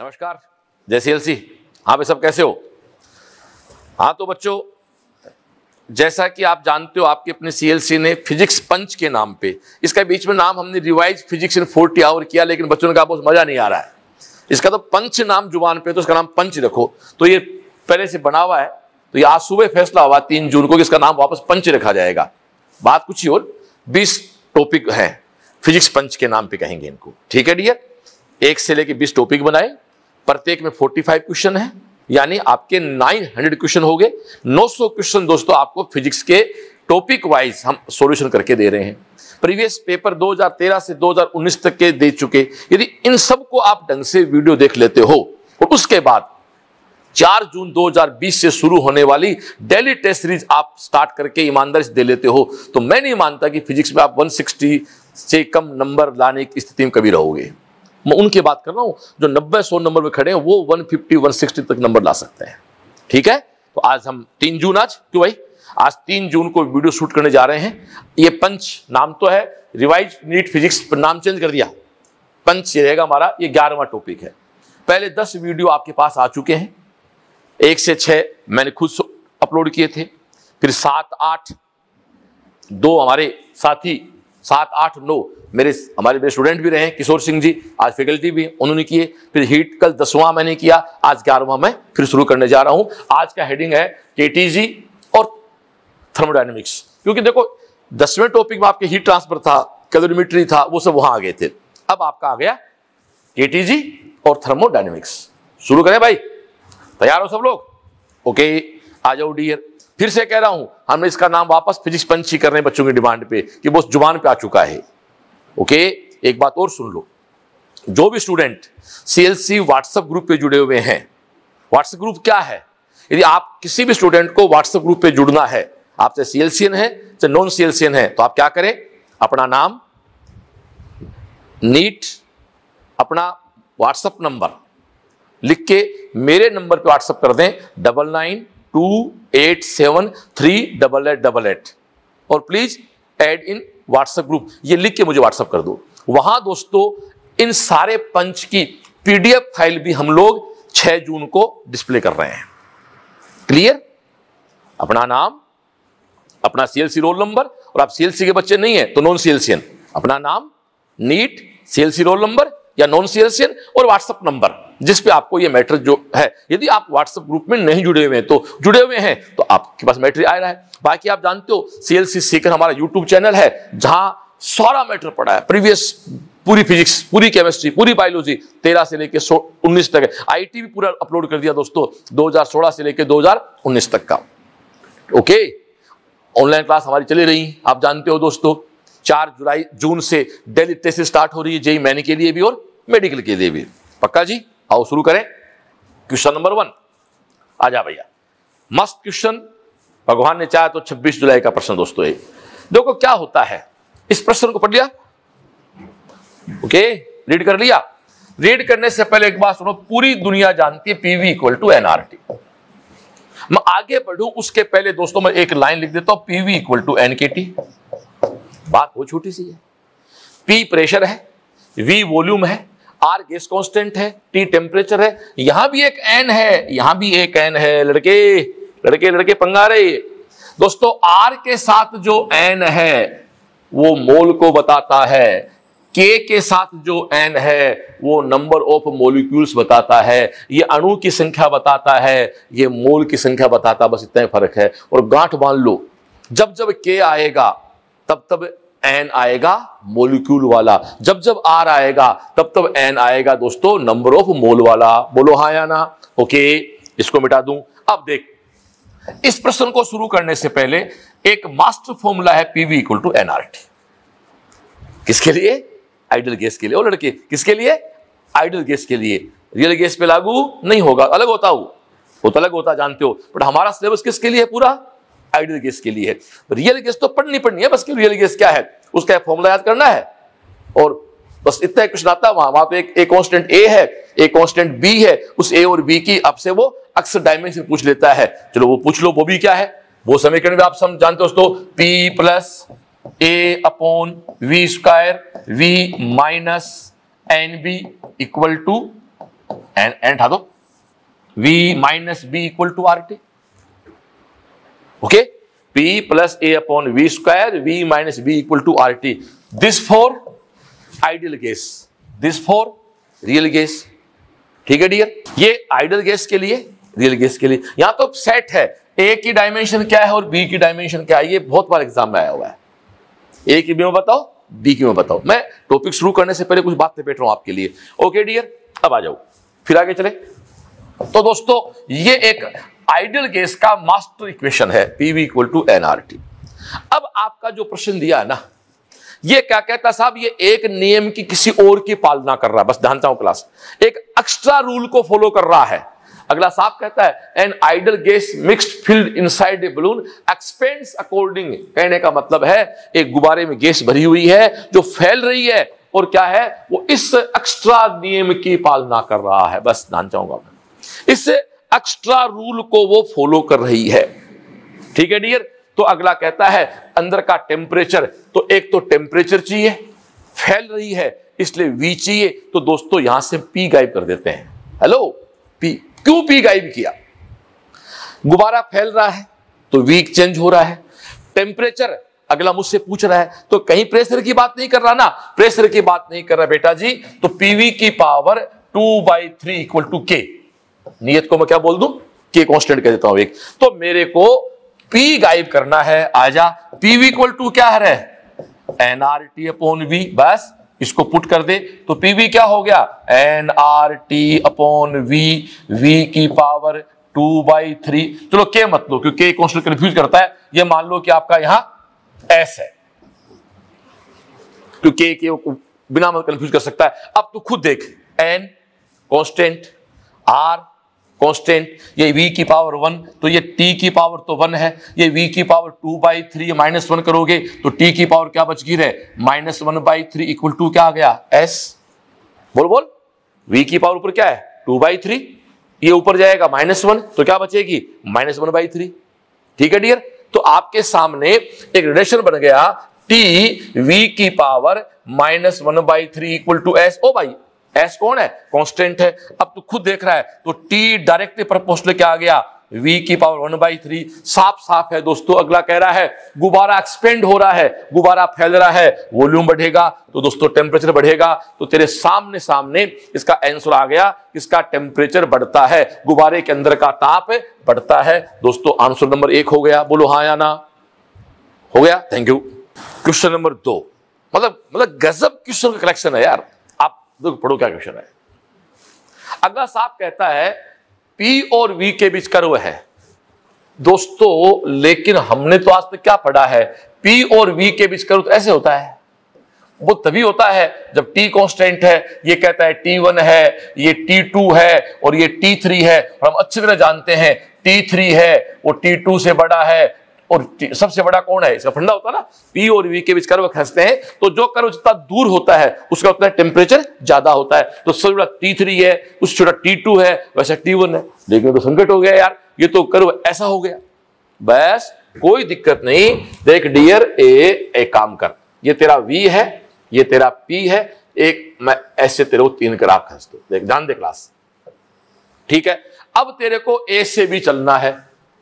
नमस्कार जय C L सी आप सब कैसे हो हाँ तो बच्चों जैसा कि आप जानते हो आपके अपने सीएलसी ने फिजिक्स पंच के नाम पे इसका बीच में नाम हमने revise physics in forty hour किया लेकिन बच्चों ने कहा बहुत मज़ा नहीं आ रहा है इसका तो पंच नाम जुबान पे तो इसका नाम पंच रखो तो ये पहले से बना हुआ है तो ये आज सुबह फैसला हुआ तीन जून को कि इसका नाम वापस पंच रखा जाएगा बात कुछ ही और बीस टॉपिक है फिजिक्स पंच के नाम पे कहेंगे इनको ठीक है डियर एक से लेके बीस टॉपिक बनाए प्रत्येक में 45 क्वेश्चन है यानी आपके 900 क्वेश्चन हो गए 900 क्वेश्चन दोस्तों आपको फिजिक्स के टॉपिक वाइज हम सॉल्यूशन करके दे रहे हैं प्रीवियस पेपर 2013 से 2019 तक के दे चुके यदि इन सब को आप ढंग से वीडियो देख लेते हो और उसके बाद 4 जून 2020 से शुरू होने वाली डेली टेस्ट सीरीज आप स्टार्ट करके ईमानदारी से दे लेते हो तो मैं नहीं मानता कि फिजिक्स में आप 160 से कम नंबर लाने की स्थिति में कभी रहोगे मैं उनकी बात कर रहा हूं जो नब्बे सौ नंबर में खड़े हैं वो वन फिफ्टी वन सिक्सटी तक नंबर ला सकते हैं ठीक है तो आज हम तीन जून आज क्यों भाई आज तीन जून को वीडियो शूट करने जा रहे हैं ये पंच नाम तो है रिवाइज नीट फिजिक्स पर नाम चेंज कर दिया पंच ये रहेगा हमारा ये ग्यारहवा टॉपिक है पहले दस वीडियो आपके पास आ चुके हैं एक से छह मैंने खुद अपलोड किए थे फिर सात आठ दो हमारे साथी सात आठ नौ मेरे हमारे मेरे स्टूडेंट भी रहे किशोर सिंह जी आज फैकल्टी भी उन्होंने किए फिर हीट कल दसवां मैंने किया आज ग्यारहवां मैं फिर शुरू करने जा रहा हूँ आज का हेडिंग है के और थर्मोडाइनमिक्स क्योंकि देखो दसवें टॉपिक में आपके हीट ट्रांसफर था कैलोरीमीटरी था वो सब वहां आ गए थे अब आपका आ गया के और थर्मोडाइनमिक्स शुरू करें भाई तैयार हो सब लोग ओके आ जाओ डियर फिर से कह रहा हूं हमने इसका नाम वापस फिजिक्स पंछी कर रहे हैं बच्चों की डिमांड पे कि वो जुबान पे आ चुका है ओके एक बात और सुन लो जो भी स्टूडेंट सीएलसी व्हाट्सएप ग्रुप पे जुड़े हुए हैं व्हाट्सएप ग्रुप क्या है यदि आप किसी भी स्टूडेंट को व्हाट्सएप ग्रुप पे जुड़ना है आप चाहे सीएलसीएन है चाहे नॉन सीएलसीएन है तो आप क्या करें अपना नाम नीट अपना व्हाट्सएप नंबर लिख के मेरे नंबर पे व्हाट्सएप कर दें double nine two eight seven three double eight double eight और please add in WhatsApp group ये लिख के मुझे व्हाट्सएप कर दो वहां दोस्तों इन सारे पंच की पीडीएफ फाइल भी हम लोग 6 जून को डिस्प्ले कर रहे हैं क्लियर अपना नाम अपना सीएलसी रोल नंबर और आप सीएलसी के बच्चे नहीं है तो नॉन सीएलसी अपना नाम नीट सीएलसी रोल नंबर या नॉन सीरियसियन और व्हाट्सअप नंबर जिस पे आपको ये मैटर जो है यदि आप व्हाट्सएप ग्रुप में नहीं जुड़े हुए हैं तो जुड़े हुए हैं तो आपके पास मैटर आ रहा है बाकी आप जानते हो सीएलसी सीकर हमारा यूट्यूब चैनल है जहां सारा मैटर पड़ा है प्रीवियस पूरी फिजिक्स पूरी केमिस्ट्री पूरी बायोलॉजी तेरह से लेकर उन्नीस तक टी भी पूरा अपलोड कर दिया दोस्तों दो से लेकर दो तक का ओके ऑनलाइन क्लास हमारी चली रही आप जानते हो दोस्तों चार जुलाई जून से डेली टेस्ट स्टार्ट हो रही है जेई मैंने के लिए भी और मेडिकल के लिए भी पक्का जी आओ शुरू करें क्वेश्चन नंबर वन आ जा भैया मस्त क्वेश्चन भगवान ने चाहे तो 26 जुलाई का प्रश्न दोस्तों ये देखो क्या होता है इस प्रश्न को पढ़ लिया ओके रीड कर लिया रीड करने से पहले एक बात सुनो पूरी दुनिया जानती है पीवी इक्वल टू एनआरटी मैं आगे बढ़ू उसके पहले दोस्तों मैं एक लाइन लिख देता हूं पीवी इक्वल टू एनकेटी बात बहुत छोटी सी है पी प्रेशर है वी वॉल्यूम है आर गैस कांस्टेंट है टी टेम्परेचर है यहां भी एक एन है यहां भी एक एन है लड़के लड़के लड़के पंगा रहे दोस्तों आर के साथ जो एन है वो मोल को बताता है के के साथ जो एन है वो नंबर ऑफ मोलिक्यूल्स बताता है ये अणु की संख्या बताता है ये मोल की संख्या बताता है बस इतना ही फर्क है और गांठ बांध लो जब जब के आएगा तब तब एन आएगा मोलिक्यूल वाला जब जब आर आएगा तब तब एन आएगा दोस्तों नंबर ऑफ मोल वाला बोलो हा या ना ओके इसको मिटा दूं अब देख इस प्रश्न को शुरू करने से पहले एक मास्टर फॉर्मूला है पीवी इक्वल टू एनआरटी किसके लिए आइडियल गैस के लिए ओ लड़के किसके लिए आइडियल गैस के लिए रियल गैस पे लागू नहीं होगा अलग होता हो वो तो अलग होता जानते हो बट हमारा सिलेबस किसके लिए पूरा आइडियल गैस के लिए है रियल गैस तो पढ़नी पड़नी है बस कि रियल गैस क्या है उसका फॉर्मूला याद करना है और बस इतना ही क्वेश्चन आता है वहां वहां पर एक, कॉन्स्टेंट ए है एक कॉन्स्टेंट बी है उस ए और बी की आपसे वो अक्सर डायमेंशन पूछ लेता है चलो वो पूछ लो वो भी क्या है वो समीकरण भी आप सब जानते हो दोस्तों P plus A upon V square V minus N B equal to N N उठा दो V minus B equal to R T okay P plus A upon V square V minus B equal to R T this for ideal gas this for real gas ठीक है dear ये ideal gas के लिए real gas के लिए यहां तो set है ए की डायमेंशन क्या है और बी की डायमेंशन क्या है ये बहुत बार एग्जाम में आया हुआ है ए की बी में बताओ बी की में बताओ मैं टॉपिक शुरू करने से पहले कुछ बात लपेट रहा हूं आपके लिए ओके डियर अब आ जाओ फिर आगे चले तो दोस्तों ये एक आइडियल गैस का मास्टर इक्वेशन है पीवी इक्वल टू एनआरटी अब आपका जो प्रश्न दिया है ना ये क्या कहता साहब ये एक नियम की किसी और की पालना कर रहा है बस ध्यान हूं क्लास एक एक्स्ट्रा रूल को फॉलो कर रहा है अगला साहब कहता है an ideal gas mixed field inside a balloon expands according कहने का मतलब है एक गुब्बारे में गैस भरी हुई है जो फैल रही है और क्या है वो इस एक्स्ट्रा नियम की पालना कर रहा है बस ध्यान चाहूंगा इससे एक्स्ट्रा रूल को वो फॉलो कर रही है ठीक है डियर तो अगला कहता है अंदर का टेम्परेचर तो एक तो टेम्परेचर चाहिए फैल रही है इसलिए वी चाहिए तो दोस्तों यहां से पी गायब कर देते हैं हेलो पी क्यों पी गायब किया गुब्बारा फैल रहा है तो वीक चेंज हो रहा है टेम्परेचर अगला मुझसे पूछ रहा है तो कहीं प्रेशर की बात नहीं कर रहा ना प्रेशर की बात नहीं कर रहा बेटा जी तो पीवी की power two by three equal to K नियत को मैं क्या बोल दू के कॉन्स्टेंट कह देता हूं एक तो मेरे को पी गाइब करना है आजा पी वी इक्वल टू क्या है N R T upon V बस इसको पुट कर दे तो पी वी क्या हो गया N R T upon V V की पावर टू बाई थ्री चलो के मत लो क्योंकि कॉन्स्टेंट कंफ्यूज करता है ये मान लो कि आपका यहां एस है तो के, के बिना मत मतलब कंफ्यूज कर सकता है अब तू खुद देख एन कॉन्स्टेंट आर कांस्टेंट ये v की पावर वन तो ये t की पावर तो वन है ये v की power two by three minus one करोगे तो t की पावर क्या बच गई है minus one by three equal to क्या आ गया s बोल बोल v की पावर ऊपर क्या है टू बाई थ्री ये ऊपर जाएगा माइनस वन तो क्या बचेगी माइनस वन बाई थ्री ठीक है डियर तो आपके सामने एक रिलेशन बन गया टी वी की power minus one by three equal to S O भाई एस कौन है कॉन्स्टेंट है अब तो खुद देख रहा है तो टी डायरेक्टली प्रपोस्टल क्या आ गया v की पावर वन बाई थ्री साफ साफ है दोस्तों अगला कह रहा है गुब्बारा एक्सपेंड हो रहा है गुब्बारा फैल रहा है वॉल्यूम बढ़ेगा तो दोस्तों टेम्परेचर बढ़ेगा तो तेरे सामने सामने इसका आंसर आ गया इसका टेम्परेचर बढ़ता है गुब्बारे के अंदर का ताप बढ़ता है दोस्तों आंसर नंबर एक हो गया बोलो हाँ या ना हो गया थैंक यू क्वेश्चन नंबर दो मतलब मतलब गजब क्वेश्चन का कलेक्शन है यार देखो पढ़ो क्या क्वेश्चन है अगला साफ कहता है पी और वी के बीच कर्व है दोस्तों लेकिन हमने तो आज तक क्या पढ़ा है पी और वी के बीच कर्व तो ऐसे होता है वो तभी होता है जब टी कॉन्स्टेंट है ये कहता है टी वन है ये टी टू है और ये टी थ्री है और हम अच्छी तरह जानते हैं टी थ्री है वो टी टू से बड़ा है और सबसे बड़ा कौन है इसका फंडा होता है ना पी और वी के बीच कर्व खसते हैं तो जो कर्व जितना दूर होता है उसका उतना टेम्परेचर ज्यादा होता है तो सबसे बड़ा टी थ्री है उससे छोटा टी टू है वैसा टी वन है लेकिन तो संकट हो गया यार ये तो कर्व ऐसा हो गया बस कोई दिक्कत नहीं देख डियर ए एक काम कर ये तेरा वी है ये तेरा पी है एक मैं ऐसे तेरे को तीन ग्राफ खींच दो देख जान दे क्लास ठीक है अब तेरे को ए से भी चलना है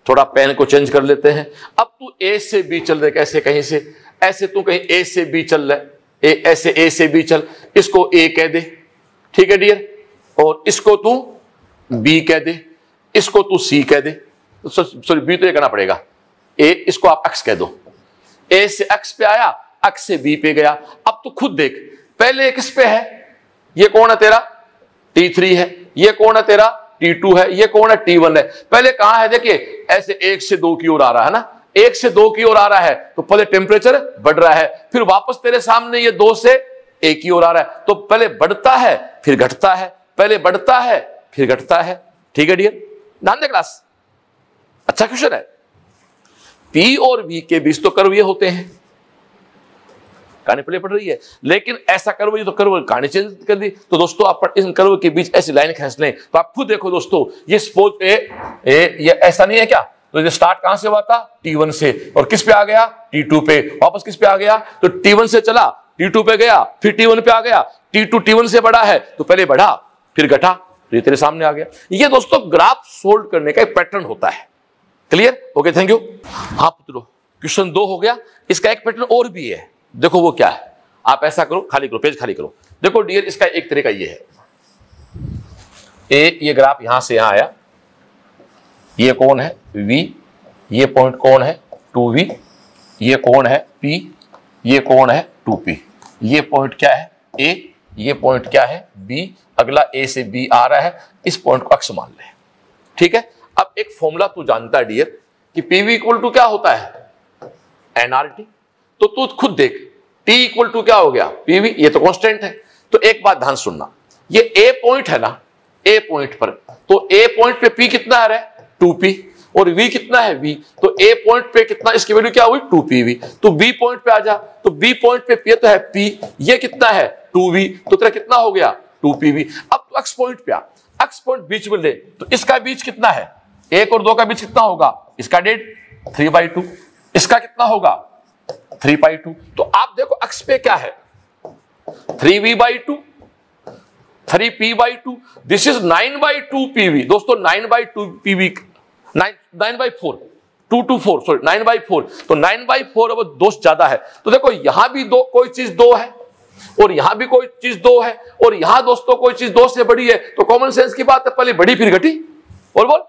थोड़ा पेन को चेंज कर लेते हैं अब तू ए से बी चल रहे कैसे कहीं से ऐसे तू कहीं ए से बी चल रहा है ऐसे ए से बी चल इसको ए कह दे ठीक है डियर और इसको तू बी कह दे इसको तू सी कह दे सॉरी बी तो ये कहना पड़ेगा ए इसको आप एक्स कह दो ए से एक्स पे आया एक्स से बी पे गया अब तू खुद देख पहले किस पे है ये कौन है तेरा टी थ्री है ये कौन है तेरा टी टू है ये कौन है टी वन है पहले कहा है देखिए ऐसे एक से दो की ओर आ रहा है ना एक से दो की ओर आ रहा है तो पहले टेम्परेचर बढ़ रहा है फिर वापस तेरे सामने ये दो से एक की ओर आ रहा है तो पहले बढ़ता है फिर घटता है पहले बढ़ता है फिर घटता है ठीक है डियर ध्यान दे क्लास अच्छा क्वेश्चन है पी और वी के बीच तो कर्व ये होते हैं कहानी प्ले पड़ रही है लेकिन ऐसा करो ये तो करो कहानी चेंज कर दी तो दोस्तों आप इन कर्व के बीच ऐसी लाइन खेस लें तो आप खुद देखो दोस्तों ये स्पोज ए, ए ये ऐसा नहीं है क्या तो ये स्टार्ट कहां से हुआ था T1 से और किस पे आ गया T2 पे वापस किस पे आ गया तो T1 से चला T2 पे गया फिर T1 पे आ गया T2 T1 से बड़ा है तो पहले बढ़ा फिर घटा ये तेरे सामने आ गया ये दोस्तों ग्राफ सोल्व करने का एक पैटर्न होता है क्लियर ओके थैंक यू हाँ पुत्रो क्वेश्चन दो हो गया इसका एक पैटर्न और भी है देखो वो क्या है आप ऐसा करो खाली करो पेज खाली करो देखो डियर इसका एक तरीका ये है ए ये ग्राफ यहां से यहां आया ये कौन है वी ये पॉइंट कौन है टू वी ये कौन है पी ये कौन है टू पी ये पॉइंट क्या है ए ये पॉइंट क्या है बी अगला ए से बी आ रहा है इस पॉइंट को अक्ष मान ले ठीक है अब एक फॉर्मूला तू जानता है डियर कि पीवी इक्वल टू क्या होता है एनआरटी तो तू खुद देख t इक्वल टू क्या हो गया pv ये तो कांस्टेंट है तो एक बात ध्यान सुनना ये a पॉइंट है ना a पॉइंट पर तो a पॉइंट पे p कितना आ रहा है टू पी और v कितना है v तो a पॉइंट पे कितना इसकी वैल्यू क्या हुई टू 2pv तो b पॉइंट पे आ जा तो b पॉइंट पे p तो है p ये कितना है 2v तो तेरा कितना हो गया 2pv अब तो x पॉइंट पे आ x पॉइंट बीच में ले तो इसका बीच कितना है एक और दो का बीच कितना होगा इसका डेढ़ थ्री बाई टू इसका कितना होगा थ्री बाई टू तो आप देखो अक्स पे क्या है three V by two three P by two this is nine by two PV दोस्तों nine by two PV nine nine by four two two four sorry nine by four तो nine by four अब दोस्त ज्यादा है तो देखो यहां भी दो कोई चीज दो है और यहां भी कोई चीज दो है और यहां दोस्तों कोई चीज दो से बड़ी है तो कॉमन सेंस की बात है पहले बड़ी फिर घटी और बोल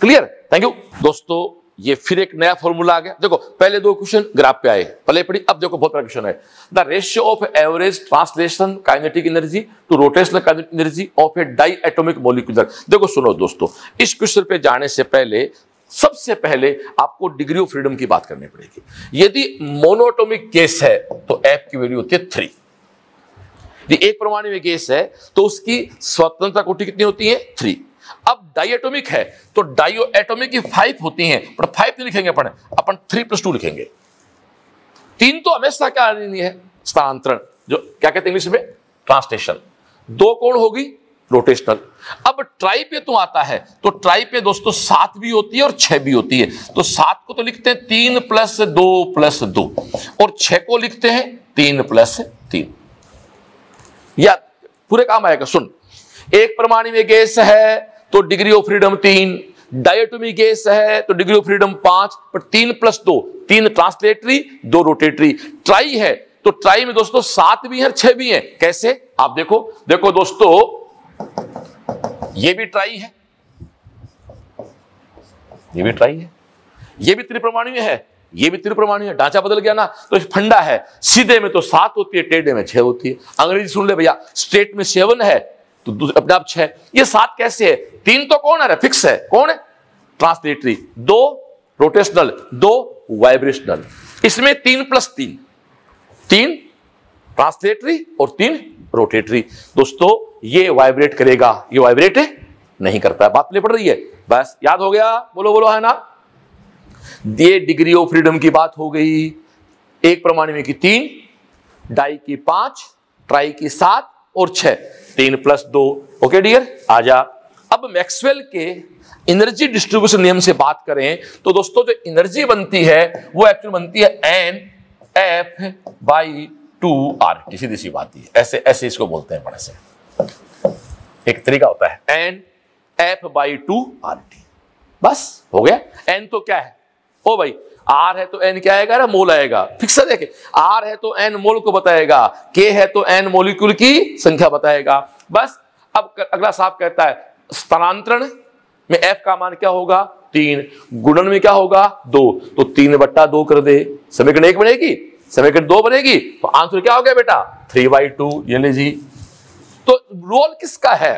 क्लियर थैंक यू दोस्तों ये फिर एक नया फॉर्मूला आ गया देखो पहले दो क्वेश्चन ग्राफ पे आए पहले पड़ी अब देखो बहुत बड़ा क्वेश्चन है the ratio of average translation kinetic energy to rotational kinetic energy of a diatomic molecular देखो सुनो दोस्तों इस क्वेश्चन पे जाने से पहले सबसे पहले आपको डिग्री ऑफ फ्रीडम की बात करनी पड़ेगी यदि मोनोटोमिक केस है तो एप की वैल्यू होती है थ्री एक परमाणु में केस है तो उसकी स्वतंत्रता कोटि कितनी होती है थ्री अब डाइएटोमिक है तो डाइओएटोमिक एटोमिक फाइव होती है पर फाइव नहीं लिखेंगे अपन अपन थ्री प्लस टू लिखेंगे तीन तो हमेशा क्या नहीं है स्थानांतरण जो क्या कहते हैं इंग्लिश में ट्रांसलेशन दो कोण होगी रोटेशनल अब ट्राई पे तो आता है तो ट्राई पे दोस्तों सात भी होती है और छह भी होती है तो सात को तो लिखते हैं तीन प्लस दो प्लस दो और छह को लिखते हैं तीन प्लस तीन या पूरे काम आएगा सुन एक परमाणु में गैस है तो डिग्री ऑफ फ्रीडम तीन डायटोमी गैस है तो डिग्री ऑफ फ्रीडम पांच पर तीन प्लस दो तीन ट्रांसलेटरी दो रोटेटरी ट्राई है तो ट्राई में दोस्तों सात भी है छह भी है कैसे आप देखो देखो दोस्तों ये भी ट्राई है ये भी ट्राई है ये भी त्रिप्रमाणीय है ये भी त्रिप्रमाणीय है ढांचा बदल गया ना तो फंडा है सीधे में तो सात होती है टेढ़े में छह होती है अंग्रेजी सुन ले भैया स्टेट में सेवन है तो अपने आप छह ये सात कैसे है तीन तो कौन है फिक्स है कौन है ट्रांसलेटरी दो रोटेशनल दो वाइब्रेशनल इसमें तीन प्लस तीन तीन ट्रांसलेटरी और तीन रोटेटरी दोस्तों ये वाइब्रेट करेगा ये वाइब्रेट नहीं करता है बात नहीं पड़ रही है बस याद हो गया बोलो बोलो है ना ये डिग्री ऑफ फ्रीडम की बात हो गई एक में की तीन डाई की पांच ट्राई की सात और छह तीन प्लस दो ओके डियर आजा अब मैक्सवेल के एनर्जी डिस्ट्रीब्यूशन नियम से बात करें तो दोस्तों जो एनर्जी बनती है वो एक्चुअली बनती है N F by two R T सीधी सी बात है ऐसे ऐसे इसको बोलते हैं बड़े से एक तरीका होता है N F by two R T बस हो गया एन तो क्या है ओ भाई आर है तो एन क्या आएगा ना मोल आएगा फिक्सर देखे आर है तो एन मोल को बताएगा के है तो एन मोलिक्यूल की संख्या बताएगा बस अब अगला साफ कहता है स्थानांतरण में एफ का मान क्या होगा तीन गुणन में क्या होगा दो तो तीन बट्टा दो कर दे समीकरण एक बनेगी समीकरण दो बनेगी तो आंसर क्या हो गया बेटा थ्री बाई टू ये जी तो रोल किसका है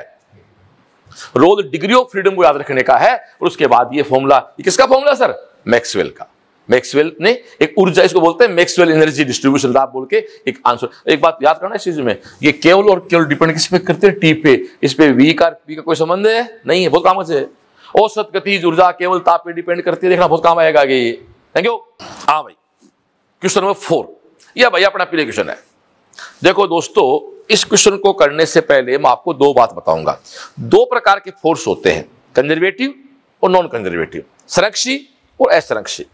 रोल डिग्री ऑफ फ्रीडम को याद रखने का है और उसके बाद ये फॉर्मूला किसका फॉर्मूला सर मैक्सवेल का मैक्सवेल ने एक ऊर्जा इसको बोलते हैं मैक्सवेल एनर्जी डिस्ट्रीब्यूशन लाभ बोल के एक आंसर एक बात याद करना इस चीज में ये केवल और केवल डिपेंड किस पे करते हैं टी पे इस पे वी का पी का कोई संबंध है नहीं है बहुत काम से औसत गति ऊर्जा केवल ताप पे डिपेंड करती है देखना बहुत काम आएगा ये थैंक यू हाँ भाई क्वेश्चन नंबर फोर यह भाई अपना पीले क्वेश्चन है देखो दोस्तों इस क्वेश्चन को करने से पहले मैं आपको दो बात बताऊंगा दो प्रकार के फोर्स होते हैं कंजर्वेटिव और नॉन कंजर्वेटिव संरक्षी और असंरक्षित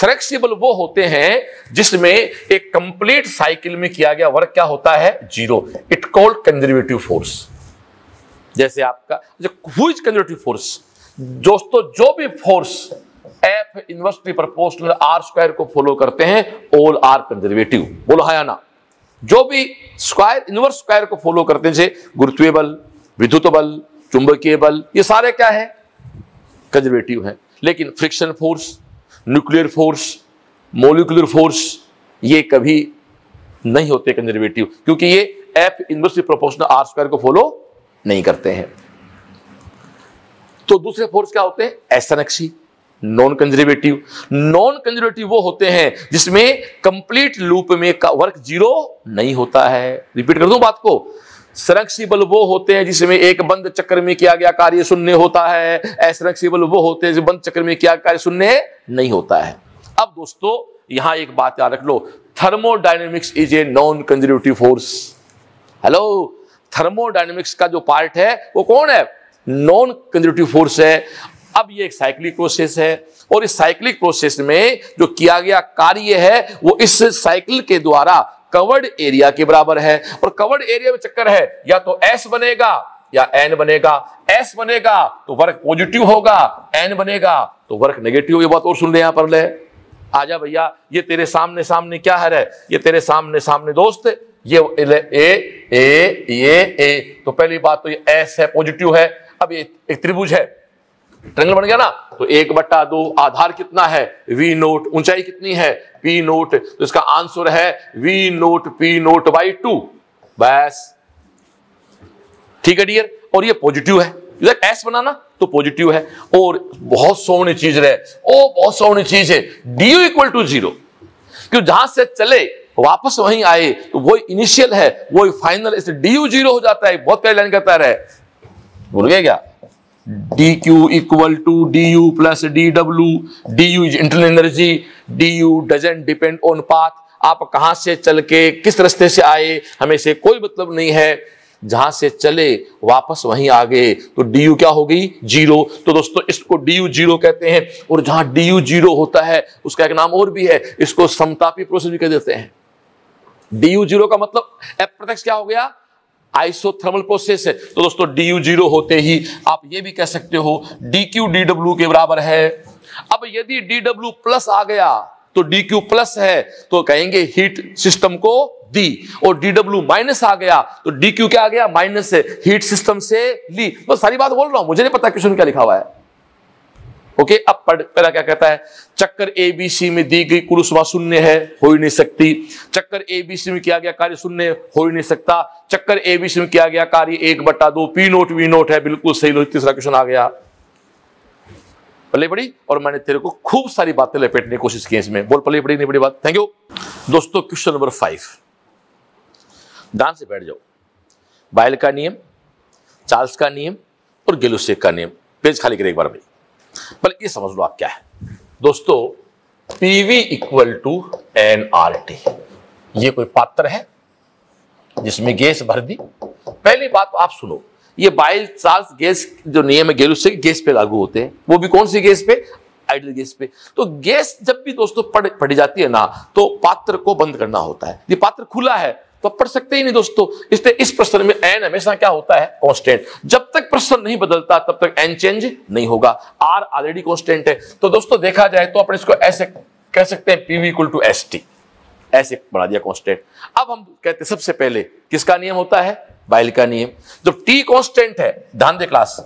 सरेक्सीबल वो होते हैं जिसमें एक कंप्लीट साइकिल में किया गया वर्क क्या होता है zero it called conservative force जैसे आपका जो इज कंजर्वेटिव फोर्स दोस्तों जो भी force F inversely proportional R square को फॉलो करते हैं ऑल आर कंजर्वेटिव बोलो हाया ना जो भी स्क्वायर इनवर्स स्क्वायर को फॉलो करते हैं जैसे गुरुत्वीय बल विद्युत बल चुंबकीय बल ये सारे क्या है कंजर्वेटिव है लेकिन friction force nuclear force molecular force ये कभी नहीं होते कंजर्वेटिव क्योंकि ये F inversely proportional R square को फॉलो नहीं करते हैं तो दूसरे फोर्स क्या होते हैं एसनक्सी नॉन कंजर्वेटिव नॉन कंजर्वेटिव वो होते हैं जिसमें कंप्लीट लूप में का वर्क जीरो नहीं होता है रिपीट कर दूं बात को सरक्सीबल वो होते हैं जिसमें एक बंद चक्र में किया गया कार्य सुनने होता है असरक्सीबल वो होते हैं जो बंद चक्र में किया कार्य सुनने नहीं होता है अब दोस्तों यहां एक बात याद रख लो thermodynamics is a non conservative force hello thermodynamics का जो पार्ट है वो कौन है नॉन कंजर्वेटिव फोर्स है अब ये एक साइक्लिक प्रोसेस है और इस साइक्लिक प्रोसेस में जो किया गया कार्य है वो इस साइकिल के द्वारा कवर्ड एरिया के बराबर है और कवर्ड एरिया में चक्कर है या तो एस बनेगा या एन बनेगा एस बनेगा तो वर्क पॉजिटिव होगा एन बनेगा तो वर्क नेगेटिव ये बात और सुन ले यहां पर ले आजा भैया ये तेरे सामने सामने क्या है ये तेरे सामने सामने दोस्त ये ए ए ए, ए तो पहली बात तो ये एस है पॉजिटिव है अब ये एक त्रिभुज है ट्रेंगल बन गया ना तो एक बट्टा दो आधार कितना है वी नोट ऊंचाई कितनी है पी नोट तो इसका आंसर है V note P naught by two बस ठीक है डियर और ये पॉजिटिव है एस बनाना तो पॉजिटिव है और बहुत सोनी चीज रहे ओ बहुत सोनी चीज है D U equal to zero क्यों जहां से चले वापस वहीं आए तो वो इनिशियल है वो फाइनल इसलिए डी जीरो हो जाता है बहुत पहले लाइन करता रहे बोल गया क्या D Q equal to D U plus D W D U is internal energy D U doesn't depend on path आप कहां से चल के किस रास्ते से आए हमें से कोई मतलब नहीं है जहां से चले वापस वहीं आ गए तो डी यू क्या हो गई जीरो तो दोस्तों इसको डी यू जीरो कहते हैं और जहां डी यू जीरो होता है उसका एक नाम और भी है इसको समतापी प्रोसेस भी कह देते हैं डी यू जीरो का मतलब अप्रत्यक्ष क्या हो गया आइसोथर्मल प्रोसेस है तो दोस्तों डी यू जीरो होते ही आप ये भी कह सकते हो डी क्यू डी डब्ल्यू के बराबर है अब यदि डी डब्ल्यू प्लस आ गया तो डी क्यू प्लस है तो कहेंगे हीट सिस्टम को दी और डी डब्ल्यू माइनस आ गया तो डी क्यू क्या आ गया माइनस है हीट सिस्टम से ली बस सारी बात बोल रहा हूं मुझे नहीं पता क्वेश्चन क्या लिखा हुआ है ओके अब पढ़ पहला क्या कहता है चक्कर ए बी सी में दी गई कुल सुबह शून्य है हो ही नहीं सकती चक्कर एबीसी में किया गया कार्य शून्य हो ही नहीं सकता चक्कर एबीसी में किया गया कार्य एक बट्टा दो पी नोट वी नोट है बिल्कुल सही लो तीसरा क्वेश्चन आ गया पले पड़ी और मैंने तेरे को खूब सारी बातें लपेटने की कोशिश की इसमें बोल पले पड़ी नहीं बड़ी बात थैंक यू दोस्तों क्वेश्चन नंबर फाइव ध्यान से बैठ जाओ बाइल का नियम चार्ल्स का नियम और गेलुसेक का नियम पेज खाली करें एक बार भाई पर ये समझ लो आप क्या है दोस्तों P V equal to N R T ये कोई पात्र है जिसमें गैस भर दी पहली बात आप सुनो ये बाइल चार्ल्स गैस जो नियम है गैलूस से गैस पे लागू होते हैं वो भी कौन सी गैस पे आइडल गैस पे तो गैस जब भी दोस्तों पड़ पड़ी जाती है ना तो पात्र को बंद करना होता है ये पात्र खुला है तो पढ़ सकते ही नहीं दोस्तों इसलिए इस प्रश्न में एन हमेशा क्या होता है कांस्टेंट जब तक प्रश्न नहीं बदलता तब तक एन चेंज नहीं होगा आर ऑलरेडी कांस्टेंट है तो दोस्तों देखा जाए तो अपन इसको ऐसे कह सकते हैं PV equal to S T ऐसे बना दिया कांस्टेंट अब हम कहते हैं सबसे पहले किसका नियम होता है बाइल का नियम जब टी कॉन्स्टेंट है ध्यान दे क्लास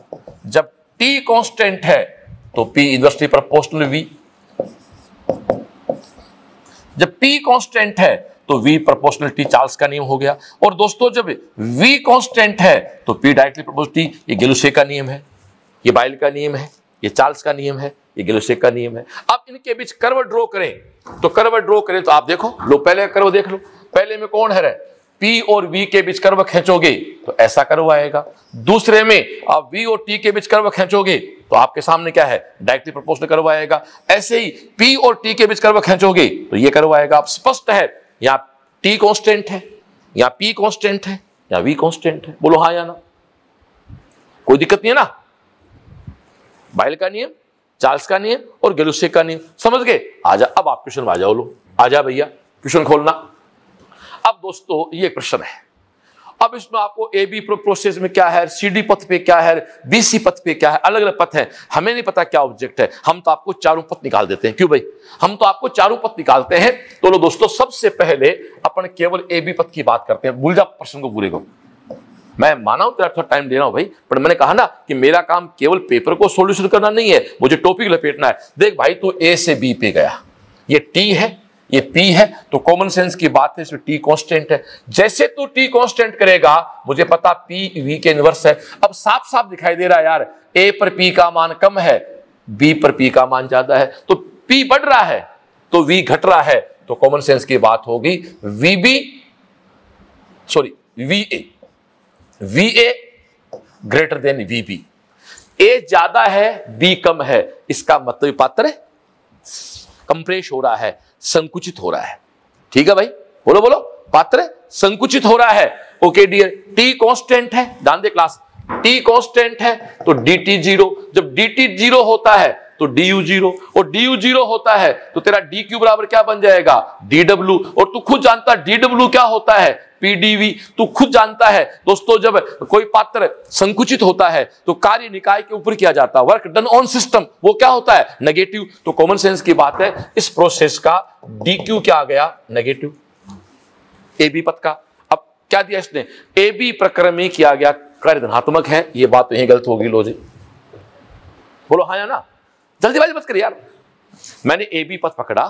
जब टी कॉन्स्टेंट है तो पी इंडस्ट्री पर पोस्टल वी जब पी कॉन्स्टेंट है तो वी प्रपोर्शनल टी चार्ल्स का नियम हो गया और दोस्तों जब वी कॉन्स्टेंट है तो पी डायरेक्टली प्रपोर्शनल टी ये गेलुसे का नियम है ये बाइल का नियम है ये चार्ल्स का नियम है ये गेलुसे का नियम है अब इनके बीच कर्व ड्रॉ करें तो कर्व ड्रॉ करें तो आप देखो लो पहले कर्व देख लो पहले में कौन है P और V के बीच कर्व खेचोगे तो ऐसा कर्व आएगा दूसरे में आप V और T के बीच कर्व खेचोगे तो आपके सामने क्या है डायरेक्टली प्रोपोर्शनल कर्व आएगा ऐसे ही P और T के बीच कर्व खेचोगे तो ये कर्व आएगा आप स्पष्ट है या टी कांस्टेंट है या पी कांस्टेंट है या वी कांस्टेंट है बोलो हाँ या ना कोई दिक्कत नहीं है ना बाइल का नियम चार्ल्स का नियम और गेलुसे का नियम समझ गए आजा अब आप क्वेश्चन में आ जाओ लो आजा भैया क्वेश्चन खोलना अब दोस्तों ये प्रश्न है अब इसमें आपको ए बी प्रोसेस में क्या है सी डी पथ पे क्या है बी सी पथ पे क्या है अलग अलग पथ है हमें नहीं पता क्या ऑब्जेक्ट है हम तो आपको चारों पथ निकाल देते हैं क्यों भाई हम तो आपको चारों पथ निकालते हैं तो लो दोस्तों सबसे पहले अपन केवल ए बी पथ की बात करते हैं भूल जा प्रश्न को पूरे को मैं माना हूं तेरा थोड़ा टाइम दे रहा हूं भाई पर मैंने कहा ना कि मेरा काम केवल पेपर को सोल्यूशन करना नहीं है मुझे टॉपिक लपेटना है देख भाई तू ए से बी पे गया ये टी है ये पी है तो कॉमन सेंस की बात है इसमें टी कांस्टेंट है जैसे तू टी कांस्टेंट करेगा मुझे पता पी वी के इनवर्स है अब साफ साफ दिखाई दे रहा है यार A पर P का मान कम है B पर P का मान ज्यादा है तो पी बढ़ रहा है तो वी घट रहा है तो कॉमन सेंस की बात होगी V B sorry V A V A greater than V B A ज्यादा है बी कम है इसका मतलब पात्र है कंप्रेस हो रहा है संकुचित हो रहा है ठीक है भाई बोलो बोलो पात्र संकुचित हो रहा है ओके डियर टी कांस्टेंट है ध्यान दे क्लास टी कांस्टेंट है तो डी टी जीरो जब डी टी जीरो होता है तो डी यू जीरो और डी यू जीरो होता है तो तेरा डी क्यू बराबर क्या बन जाएगा डी डब्ल्यू और तू खुद जानता डी डब्ल्यू क्या होता है पीडीवी तो खुद जानता है दोस्तों जब कोई पात्र संकुचित होता है तो कार्य निकाय के ऊपर किया जाता है वर्क डन ऑन सिस्टम वो क्या होता है नेगेटिव तो कॉमन सेंस की बात है इस प्रोसेस का डी क्यू क्या आ गया नेगेटिव ए बी पथ का अब क्या दिया इसने ए बी प्रक्रम में किया गया कार्य धनात्मक है ये बात तो यही गलत होगी लो जी बोलो हाँ या ना जल्दीबाजी मत करिए यार मैंने ए बी पथ पकड़ा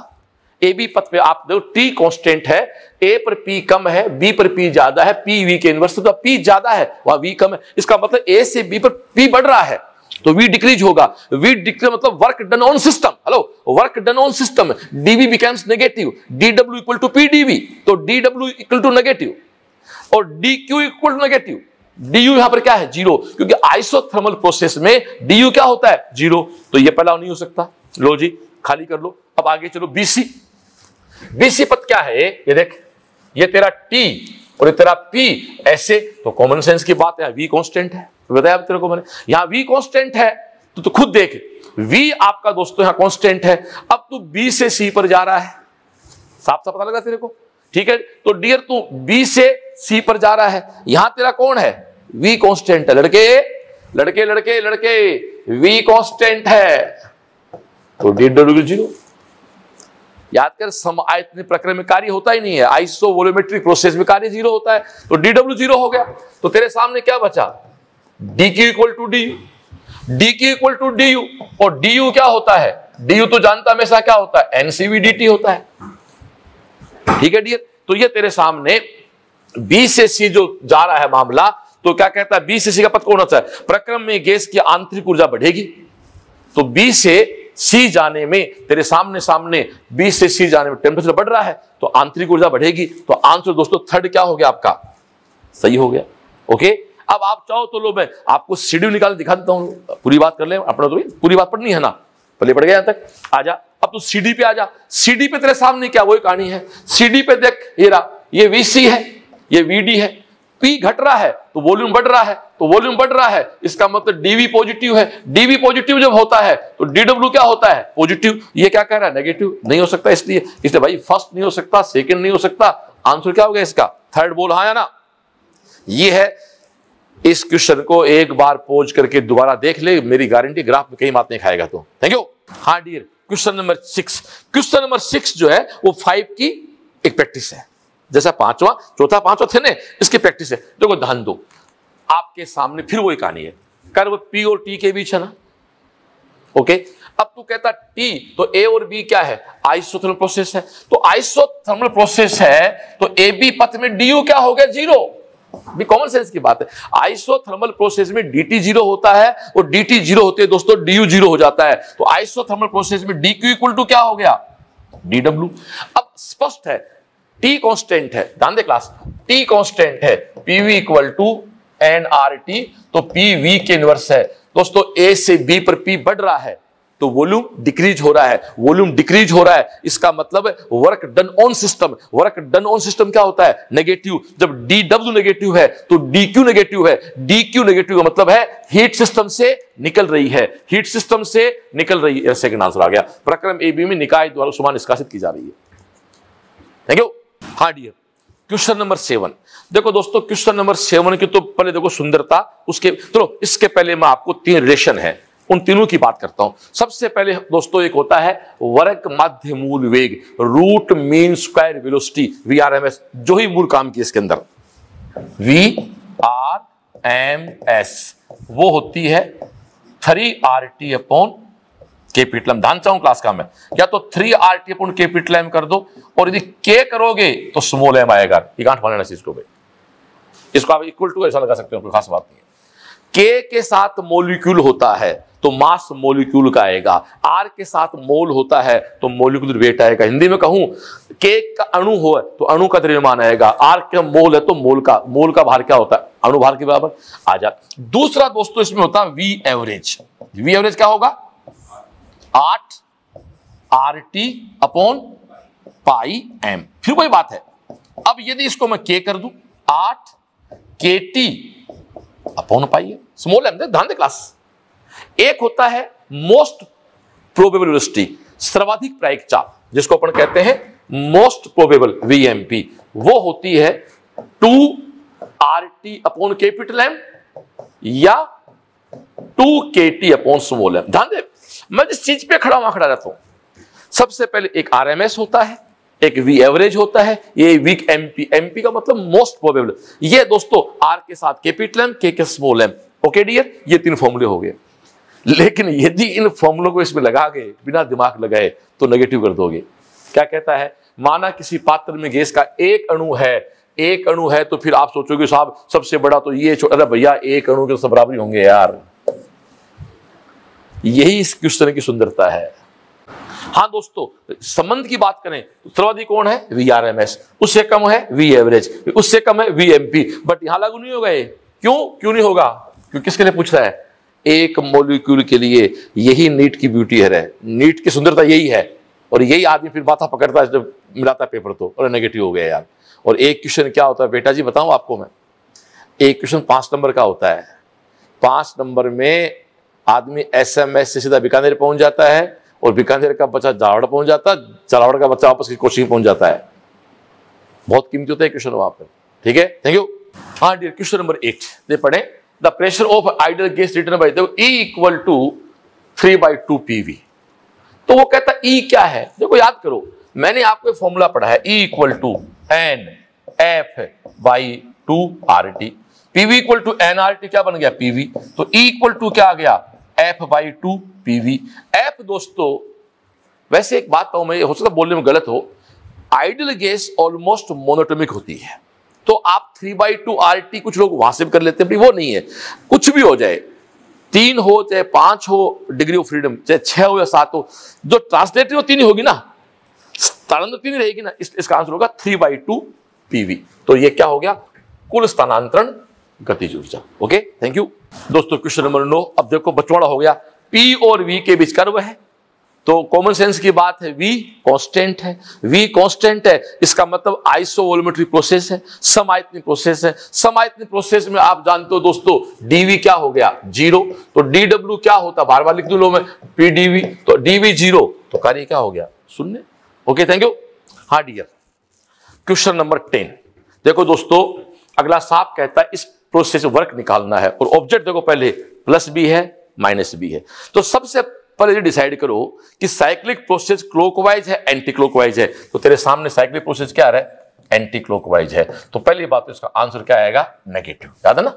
ए बी पथ पे आप देखो टी कॉन्स्टेंट है ए पर पी कम है बी पर पी ज्यादा है पी वी के इनवर्स तो पी ज्यादा है वह वी कम है इसका मतलब ए से बी पर पी बढ़ रहा है तो वी डिक्रीज होगा वी डिक्रीज मतलब work done on system hello work done on system DV becomes negative DW equal to PDV तो डीडब्ल्यू इक्वल टू नेगेटिव और D Q equal to negative D U यहां पर क्या है zero क्योंकि isothermal process में D U क्या होता है जीरो तो ये पहला नहीं हो सकता लो जी खाली कर लो अब आगे चलो बीसी बीसी पद क्या है ये देख ये तेरा टी और ये तेरा पी ऐसे तो कॉमन सेंस की बात है वी कॉन्स्टेंट है तो बताया तेरे को मैंने यहां वी कॉन्स्टेंट है तो, तो खुद देख वी आपका दोस्तों यहां कॉन्स्टेंट है अब तू बी से सी पर जा रहा है साफ साफ पता लगा तेरे को ठीक है तो डियर तू बी से सी पर जा रहा है यहां तेरा कौन है वी कॉन्स्टेंट है लड़के लड़के लड़के लड़के वी कॉन्स्टेंट है तो डी डब्ल्यू जीरो याद कर सम आयतन प्रक्रम में कार्य होता ही नहीं है आइसो वोलोमेट्रिक प्रोसेस में कार्य जीरो होता है तो डी डब्ल्यू जीरो हो गया तो तेरे सामने क्या बचा D Q equal to D U D Q equal to D U और डी यू क्या होता है डी यू तो जानता हमेशा क्या होता है एनसीवी डी टी होता है ठीक है डियर तो ये तेरे सामने बी से सी जो जा रहा है मामला तो क्या कहता है बी से सी का पद कौन होता है प्रक्रम में गैस की आंतरिक ऊर्जा बढ़ेगी तो बी से सी जाने में तेरे सामने सामने बी से सी जाने में टेम्परेचर बढ़ रहा है तो आंतरिक ऊर्जा बढ़ेगी तो आंसर दोस्तों थर्ड क्या हो गया आपका सही हो गया ओके अब आप चाहो तो लो मैं आपको शेड्यूल निकाल दिखा देता हूं पूरी बात कर ले अपना तो पूरी बात पढ़नी है ना पहले पढ़ गया तक आ जा अब तो सीडी पे आ जा सीडी पे तेरे सामने क्या वही कहानी है सीडी पे देख ये रहा ये वीसी है ये वीडी है पी घट रहा है तो वॉल्यूम बढ़ रहा है तो वॉल्यूम बढ़ रहा है इसका मतलब डीवी पॉजिटिव है डीवी पॉजिटिव जब होता है तो डीडब्ल्यू क्या होता है पॉजिटिव ये क्या कह रहा है नेगेटिव नहीं हो सकता इसलिए इसलिए भाई फर्स्ट नहीं हो सकता सेकेंड नहीं हो सकता आंसर क्या होगा इसका थर्ड बोल हाँ ना ये है इस क्वेश्चन को एक बार पोज करके दोबारा देख ले मेरी गारंटी ग्राफ में कहीं बात नहीं खाएगा तो थैंक यू हाँ dear question number six question number six जो है वो फाइव की एक प्रैक्टिस है जैसा पांचवा चौथा पांचवा थे ना इसकी प्रैक्टिस है देखो ध्यान दो आपके सामने फिर वही कहानी है कर वो पी और टी के बीच है ना ओके अब तू कहता टी तो ए और बी क्या है आइसोथर्मल प्रोसेस है तो आइसोथर्मल प्रोसेस है तो ए बी पथ में डी यू क्या हो गया जीरो भी कॉमन सेंस की बात है आइसोथर्मल प्रोसेस में डीटी जीरो होता है और डीटी जीरो होते हैं दोस्तों डीयू जीरो हो जाता है तो आइसोथर्मल प्रोसेस में डी क्यू इक्वल टू क्या हो गया डीडब्ल्यू अब स्पष्ट है टी कॉन्स्टेंट है ध्यान दे क्लास टी कॉन्स्टेंट है PV equal to N R T तो पी वी के इनवर्स है दोस्तों ए से बी पर पी बढ़ रहा है तो वॉल्यूम डिक्रीज हो रहा है वॉल्यूम डिक्रीज हो रहा है इसका मतलब work done on system work done on system क्या होता है नेगेटिव जब डी डब्ल्यू नेगेटिव है तो डी क्यू नेगेटिव है डी क्यू नेगेटिव का मतलब है हीट सिस्टम से निकल रही है हीट सिस्टम से निकल रही है सेकंड आंसर आ गया प्रक्रम बी में निकाय द्वारा समान निष्कासित की जा रही है थैंक यू हाँ डियर क्वेश्चन नंबर सेवन देखो दोस्तों क्वेश्चन नंबर सेवन की तो पहले देखो सुंदरता उसके चलो इसके पहले मैं आपको तीन रिलेशन है उन तीनों की बात करता हूं सबसे पहले दोस्तों एक होता है वर्ग माध्य मूल वेग root mean square velocity V R M S जो ही मूल काम की इसके अंदर वी आर एम एस वो होती है three R T upon capital ध्यान चाहूं क्लास का मैं या तो three R T upon capital M कर दो और यदि के करोगे तो स्मोल एम आएगा ये गांठ मान लेना चीज को भाई इसको आप इक्वल टू ऐसा लगा सकते हो कोई खास बात नहीं है के के साथ मोलिक्यूल होता है तो मास मोलिक्यूल का आएगा आर के साथ मोल होता है तो मोलिक्यूल वेट आएगा हिंदी में कहूं के का अणु हो तो अणु का द्रव्यमान आएगा आर का मोल है तो मोल का मोल का भार क्या होता है अणु भार के बराबर आ जा दूसरा दोस्तों इसमें होता है वी एवरेज वी एवरेज क्या होगा आठ R T upon pi M फिर कोई बात है अब यदि इसको मैं के कर दू आठ K T upon pi M small M ध्यान दे क्लास एक होता है मोस्ट प्रोबेबिलिस्टी सर्वाधिक प्रायिक चाप जिसको अपन कहते हैं मोस्ट प्रोबेबल वीएमपी वो होती है two R T upon capital M या two K T upon small M ध्यान दे मैं जिस चीज पे खड़ा वहां खड़ा रहता हूं सबसे पहले एक आर होता है एक वी एवरेज होता है ये वीक एमपी एमपी का मतलब मोस्ट प्रोबेबल ये दोस्तों आर के साथ कैपिटल एम के के स्मॉल एम ओके डियर ये तीन फॉर्मूले हो गए लेकिन यदि इन फॉर्मूलों को इसमें लगा गए बिना दिमाग लगाए तो नेगेटिव कर दोगे क्या कहता है माना किसी पात्र में गैस का एक अणु है एक अणु है तो फिर आप सोचोगे साहब सबसे बड़ा तो ये अरे भैया एक अणु के तो सब बराबरी होंगे यार यही इस क्वेश्चन की सुंदरता है हाँ दोस्तों संबंध की बात करें तो सर्वाधिक कौन है वी आर एम एस उससे कम है वी एवरेज उससे कम है वी एम पी बट यहां लागू नहीं होगा ये क्यों क्यों नहीं होगा क्यों किसके लिए पूछ रहा है एक मोलिक्यूल के लिए यही नीट की ब्यूटी है नीट की सुंदरता यही है और यही आदमी फिर माथा पकड़ता है जब मिलाता पेपर तो और नेगेटिव हो गया यार और एक क्वेश्चन क्या होता है बेटा जी बताऊं आपको मैं एक क्वेश्चन पांच नंबर का होता है पांच नंबर में आदमी एस एम एस से सीधा बीकानेर पहुंच जाता है और बीकानेर का बच्चा जालौड़ पहुंच जाता है जालौड़ का बच्चा वापस की कोशिश पहुंच जाता है बहुत कीमती होता है क्वेश्चन वहां पर ठीक है थैंक यू हाँ डियर क्वेश्चन नंबर एट दे पढ़े the pressure of ideal gas return by देखो E equal to three by two PV तो वो कहता ई e क्या है देखो याद करो मैंने आपको एक फॉर्मूला पढ़ा है E equal to N F by two R T PV equal to N R T क्या बन गया पीवी तो ई इक्वल टू क्या आ गया F by two P V F दोस्तों वैसे एक बात मैं हो सकता बोलने में गलत हो आइडियल गैस ऑलमोस्ट मोनोटोमिक होती है तो आप three by two R T कुछ लोग वहां से भी कर लेते हैं वो नहीं है कुछ भी हो जाए तीन हो चाहे पांच हो डिग्री ऑफ फ्रीडम चाहे छह हो या सात हो जो ट्रांसलेटरी हो तीन ही होगी ना स्थानांतर तो तीन रहेगी ना इस, इसका आंसर होगा थ्री बाई टू पीवी तो ये क्या हो गया कुल स्थानांतरण गतिज ऊर्जा ओके थैंक यू दोस्तों क्वेश्चन नंबर नो अब देखो बचवाड़ा हो गया पी और वी के बीच कर्व है तो कॉमन सेंस की बात है वी कांस्टेंट है वी कांस्टेंट है इसका मतलब आइसो प्रोसेस है समायतनी प्रोसेस है समायतनी प्रोसेस में आप जानते हो दोस्तों डीवी क्या हो गया जीरो तो डीडब्ल्यू क्या होता बार बार लिख दू लो मैं पी डीवी तो डीवी जीरो तो कार्य क्या हो गया सुनने ओके थैंक यू हाँ डियर क्वेश्चन नंबर टेन देखो दोस्तों अगला साफ कहता है इस प्रोसेस वर्क निकालना है और ऑब्जेक्ट देखो पहले प्लस भी है माइनस भी है तो सबसे पहले डिसाइड करो कि साइक्लिक प्रोसेस क्लोकवाइज है एंटी क्लोकवाइज है तो तेरे सामने साइक्लिक प्रोसेस क्या आ रहा है एंटी क्लोकवाइज है तो पहली बात तो इसका आंसर क्या आएगा नेगेटिव याद है ना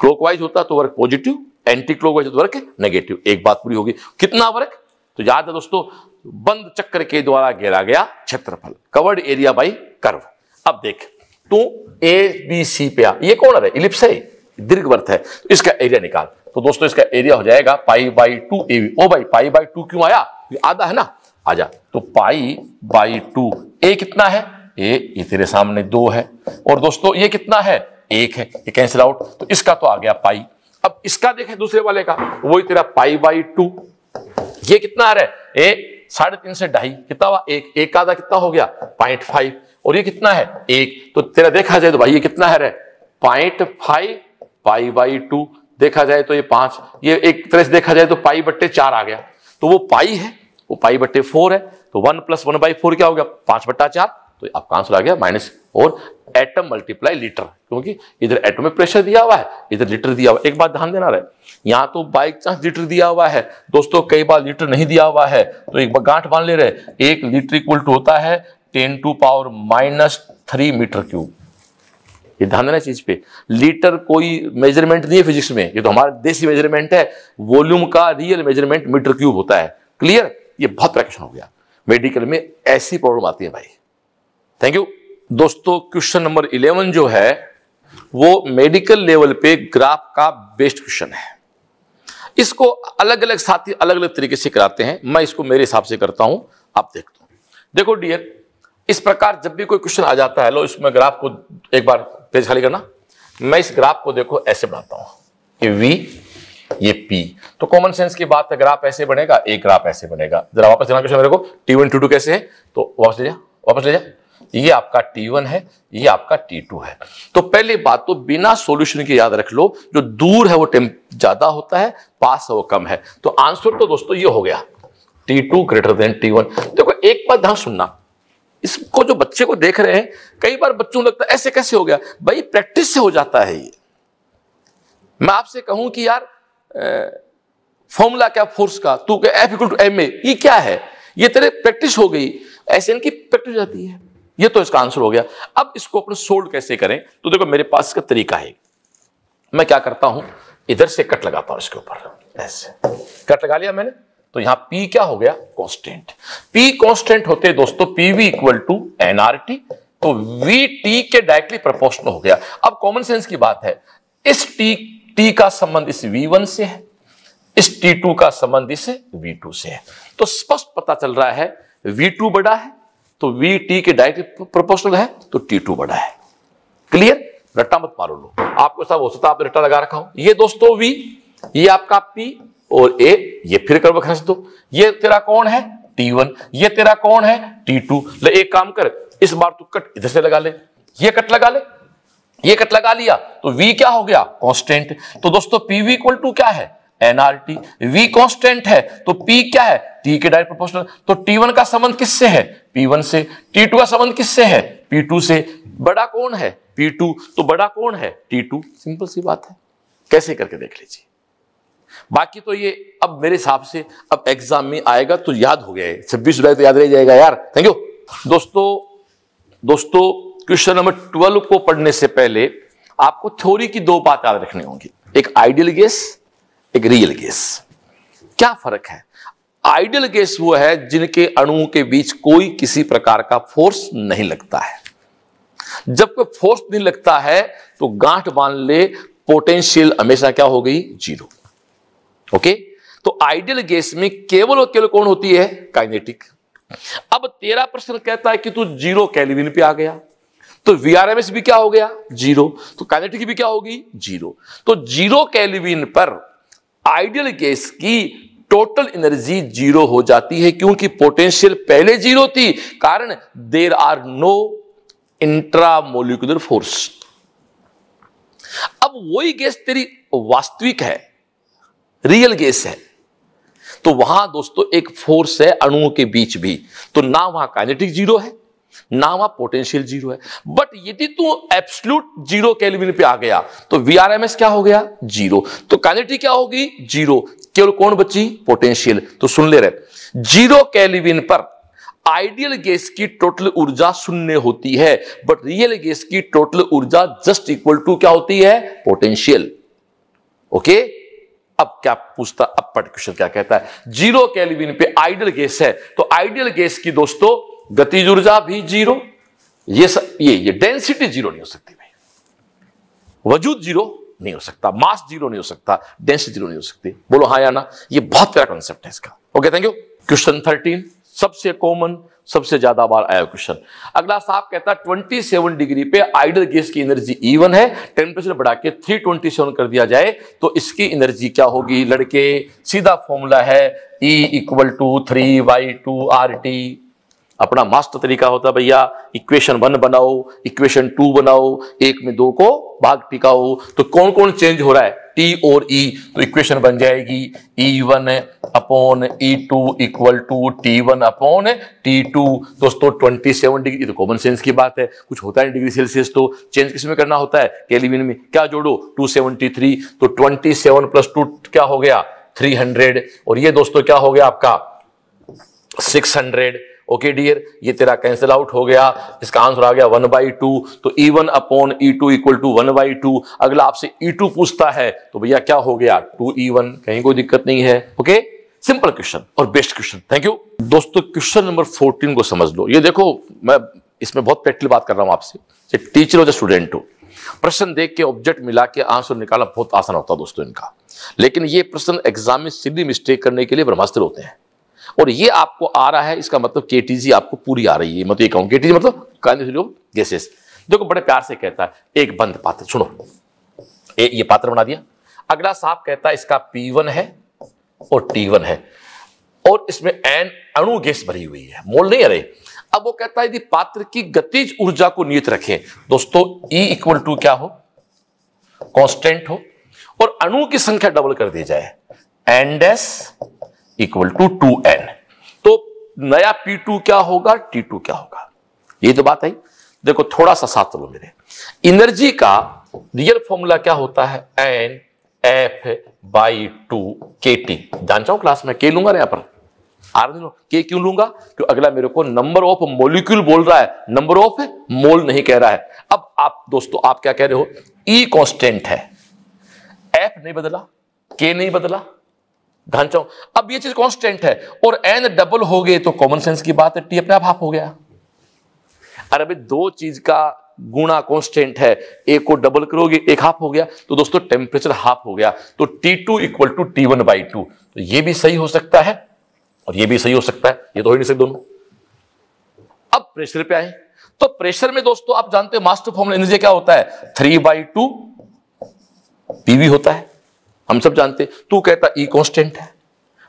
क्लोकवाइज होता तो वर्क पॉजिटिव एंटी क्लोकवाइज तो वर्क नेगेटिव एक बात पूरी होगी कितना वर्क तो याद है दोस्तों बंद चक्र के द्वारा घेरा गया क्षेत्रफल कवर्ड एरिया बाई कर्व अब देख तू ए बी सी पे आ ये कौन है इलिप्स है दीर्घ वर्थ है तो इसका एरिया निकाल तो दोस्तों इसका एरिया हो जाएगा पाई बाई टू ए ओ भाई पाई बाई टू क्यों आया आधा है ना आजा तो पाई बाई टू ए कितना है ए ये तेरे सामने दो है और दोस्तों ये कितना है एक है ये कैंसिल आउट तो इसका तो आ गया पाई अब इसका देखें दूसरे वाले का वही तेरा पाई बाई टू ये कितना आ रहा है ए साढ़े तीन से ढाई कितना हुआ एक एक आधा कितना हो गया पॉइंट फाइव और ये कितना है एक तो तेरा देखा जाए तो भाई ये कितना है point five pi by two देखा जाए तो ये पांच ये एक तरह से देखा जाए तो पाई बट्टे चार आ गया तो वो पाई है वो पाई बट्टे फोर है तो one plus one by four क्या हो गया पांच बट्टा चार तो आपका आंसर आ गया माइनस और एटम मल्टीप्लाई लीटर क्योंकि इधर एटम में प्रेशर दिया हुआ है इधर लीटर दिया हुआ है एक बात ध्यान देना रहे यहां तो बाई चांस लीटर दिया हुआ है दोस्तों कई बार लीटर नहीं दिया हुआ है तो एक गांठ मान ले रहे एक लीटर इक्वल टू होता है ten to power minus three metre cube ये ध्यान देना चीज पे लीटर कोई मेजरमेंट नहीं है फिजिक्स में ये तो हमारा देसी मेजरमेंट है वॉल्यूम का रियल मेजरमेंट मीटर क्यूब होता है क्लियर ये बहुत प्रैक्टिस हो गया मेडिकल में ऐसी प्रॉब्लम आती है भाई थैंक यू दोस्तों क्वेश्चन नंबर इलेवन जो है वो मेडिकल लेवल पे ग्राफ का बेस्ट क्वेश्चन है इसको अलग अलग साथी अलग अलग तरीके से कराते हैं मैं इसको मेरे हिसाब से करता हूं आप देखते हो देखो डियर इस प्रकार जब भी कोई क्वेश्चन आ जाता है लो इसमें ग्राफ को एक बार तेज खाली करना मैं इस ग्राफ को देखो ऐसे बनाता हूं ये वी ये पी तो कॉमन सेंस की बात है ग्राफ ऐसे बनेगा एक ग्राफ ऐसे बनेगा जरा वापस देना क्वेश्चन मेरे को टी वन कैसे है तो वापस ले जा वापस ले जा ये आपका T1 है ये आपका T2 है तो पहली बात तो बिना सॉल्यूशन के याद रख लो जो दूर है वो टेम्प ज्यादा होता है पास है वो कम है तो आंसर तो दोस्तों ये हो गया T2 ग्रेटर देन T1 देखो एक बात ध्यान सुनना इसको जो बच्चे को देख रहे हैं कई बार बच्चों को लगता है ऐसे कैसे हो गया भाई प्रैक्टिस से हो जाता है ये मैं आपसे कहूं कि यार फॉर्मूला क्या फोर्स का तू F equal to M A ये क्या है ये तेरे प्रैक्टिस हो गई ऐसे इनकी प्रैक्टिस हो जाती है ये तो इसका आंसर हो गया अब इसको अपने सोल्व कैसे करें तो देखो मेरे पास इसका तरीका है मैं क्या करता हूं इधर से कट लगाता हूं इसके ऊपर ऐसे कट लगा लिया मैंने तो यहां P क्या हो गया कांस्टेंट P कांस्टेंट होते दोस्तों P V equal to NRT तो वी टी के डायरेक्टली प्रपोर्शनल हो गया अब कॉमन सेंस की बात है इस T T का संबंध इस V1 से है इस T2 का संबंध इस V2 से है तो स्पष्ट पता चल रहा है V2 बड़ा है तो वी टी के डायरेक्टली प्रपोर्शनल है तो टी टू बड़ा है क्लियर रट्टा मत मारो लो आपको सब हो सकता है आपने रट्टा लगा रखा हो ये दोस्तों वी ये आपका पी और ए ये फिर कर खींच दो ये तेरा कौन है टी वन ये तेरा कौन है टी टू ले एक काम कर इस बार तू कट इधर से लगा ले ये कट लगा ले ये कट लगा लिया तो वी क्या हो गया कांस्टेंट तो दोस्तों वी इक्वल टू क्या है एनआरटी वी कांस्टेंट है तो पी क्या है टी के डायरेक्ट प्रोपोर्शनल तो वन का संबंध किससे है वन से टी टू का संबंध किससे है पी टू से बड़ा कौन है पी टू तो बड़ा कौन है टी टू सिंपल सी बात है कैसे करके देख लीजिए बाकी तो ये अब मेरे हिसाब से अब एग्जाम में आएगा तो याद हो गया है छब्बीस जुलाई तो याद रह जाएगा यार थैंक यू दोस्तों दोस्तों क्वेश्चन नंबर ट्वेल्व को पढ़ने से पहले आपको थ्योरी की दो बात याद रखनी होंगी एक आइडियल गैस एक रियल गैस क्या फर्क है आइडियल गैस वो है जिनके अणुओं के बीच कोई किसी प्रकार का फोर्स नहीं लगता है जब कोई फोर्स नहीं लगता है तो गांठ बांध ले पोटेंशियल हमेशा क्या हो गई जीरो ओके तो आइडियल गैस में केवल और केवल कौन होती है काइनेटिक अब तेरा प्रश्न कहता है कि तू जीरो कैलिविन पे आ गया तो वीआरएमएस भी क्या हो गया जीरो तो काइनेटिक भी क्या होगी जीरो तो जीरो कैलिविन पर आइडियल गैस की टोटल एनर्जी जीरो हो जाती है क्योंकि पोटेंशियल पहले जीरो थी कारण there are no intramolecular force अब वही गैस तेरी वास्तविक है रियल गैस है तो वहां दोस्तों एक फोर्स है अणुओं के बीच भी तो ना वहां काइनेटिक जीरो है ना वहां पोटेंशियल जीरो है बट यदि तू एब्सोल्यूट जीरो केल्विन पे आ गया तो वीआरएमएस क्या हो गया जीरो तो काइनेटिक क्या होगी जीरो केवल कौन बची पोटेंशियल तो सुन ले रहे जीरो केल्विन पर आइडियल गैस की टोटल ऊर्जा शून्य होती है बट रियल गैस की टोटल ऊर्जा जस्ट इक्वल टू क्या होती है पोटेंशियल ओके okay? अब क्या पूछता अब पट क्वेश्चन क्या कहता है जीरो कैलविन पे आइडियल गैस है तो आइडियल गैस की दोस्तों गतिज ऊर्जा भी जीरो ये स, ये ये डेंसिटी जीरो नहीं हो सकती भाई वजूद जीरो नहीं हो सकता मास जीरो नहीं हो सकता डेंसिटी जीरो नहीं हो सकती बोलो हाँ या ना ये बहुत प्यारा कॉन्सेप्ट है इसका okay thank you question thirteen सबसे कॉमन सबसे ज्यादा बार आया क्वेश्चन अगला साहब कहता है ट्वेंटी सेवन डिग्री पे आइडल गैस की एनर्जी इवन है टेम्परेचर बढ़ा के थ्री ट्वेंटी सेवन कर दिया जाए तो इसकी एनर्जी क्या होगी लड़के सीधा फॉर्मूला है E equal to three by two R T अपना मास्टर तरीका होता है भैया इक्वेशन वन बनाओ इक्वेशन टू बनाओ एक में दो को भाग टिकाओ तो कौन कौन चेंज हो रहा है टी और ई तो इक्वेशन बन जाएगी E one upon E two equal to T one upon T two दोस्तों ट्वेंटी सेवन डिग्री तो कॉमन सेंस की बात है कुछ होता है डिग्री सेल्सियस तो चेंज किस में करना होता है केलिविन में क्या जोड़ो टू सेवनटी थ्री तो ट्वेंटी सेवन प्लस टू क्या हो गया थ्री हंड्रेड और ये दोस्तों क्या हो गया आपका सिक्स हंड्रेड ओके डियर ये तेरा कैंसिल आउट हो गया इसका आंसर आ गया वन बाई टू तो E one upon E two equal to one by two अगला आपसे ई e टू पूछता है तो भैया क्या हो गया टू ई वन कहीं कोई दिक्कत नहीं है ओके सिंपल क्वेश्चन और बेस्ट क्वेश्चन थैंक यू दोस्तों क्वेश्चन नंबर फोर्टीन को समझ लो ये देखो मैं इसमें बहुत प्रैक्टिकल बात कर रहा हूं आपसे टीचर हो या स्टूडेंट हो प्रश्न देख के ऑब्जेक्ट मिला के आंसर निकालना बहुत आसान होता है दोस्तों इनका लेकिन ये प्रश्न एग्जाम में सीधी मिस्टेक करने के लिए ब्रह्मास्त्र होते हैं और ये आपको आ रहा है इसका मतलब के आपको पूरी आ रही है मतलब ये कहूँ के मतलब गैसेस देखो बड़े प्यार से कहता है एक बंद पात्र सुनो ए, ये पात्र बना दिया अगला साहब कहता है इसका P1 है और T1 है और इसमें एन अणु गैस भरी हुई है मोल नहीं अरे अब वो कहता है यदि पात्र की गतिज ऊर्जा को नियत रखें दोस्तों ई इक्वल टू क्या हो कांस्टेंट हो और अणु की संख्या डबल कर दी जाए and S equal to two N तो नया पी टू क्या होगा टी टू क्या होगा ये तो बात आई देखो थोड़ा सा साथ लो मेरे इनर्जी का रियल फॉर्मूला क्या होता है N F by two K T जान हूं क्लास में के लूंगा यहां पर आर के क्यों लूंगा क्यों अगला मेरे को नंबर ऑफ मोलिक्यूल बोल रहा है नंबर ऑफ मोल नहीं कह रहा है अब आप दोस्तों आप क्या कह रहे हो ई e कॉन्स्टेंट है एफ नहीं बदला के नहीं बदला ध्यान अब ये चीज कॉन्स्टेंट है और एन डबल हो गए तो कॉमन सेंस की बात है टी अपने आप हाफ हो गया अरे अभी दो चीज का गुणा कॉन्स्टेंट है एक को डबल करोगे एक हाफ हो गया तो दोस्तों टेम्परेचर हाफ हो गया तो T two equal to T one by two तो ये भी सही हो सकता है और ये भी सही हो सकता है ये तो हो ही नहीं सकते दोनों अब प्रेशर पे आए तो प्रेशर में दोस्तों आप जानते हो मास्टर फॉर्मूला एनर्जी क्या होता है थ्री बाई टू पीवी होता है हम सब जानते तू कहता ई e कॉन्स्टेंट है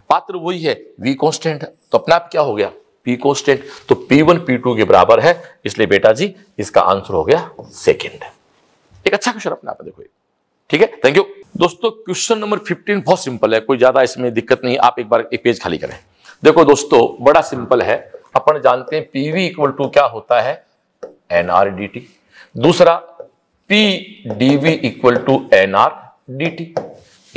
पात्र तो वही है वी कॉन्स्टेंट है तो अपना आप क्या हो गया पी कॉन्स्टेंट तो पी वन पी टू के बराबर है इसलिए बेटा जी इसका आंसर हो गया सेकेंड एक अच्छा क्वेश्चन अपने आप देखो ठीक है थैंक यू दोस्तों क्वेश्चन नंबर 15 बहुत सिंपल है कोई ज्यादा इसमें दिक्कत नहीं आप एक बार एक पेज खाली करें देखो दोस्तों बड़ा सिंपल है अपन जानते हैं पीवी इक्वल टू क्या होता है एनआरडीटी दूसरा P DV equal to NR D T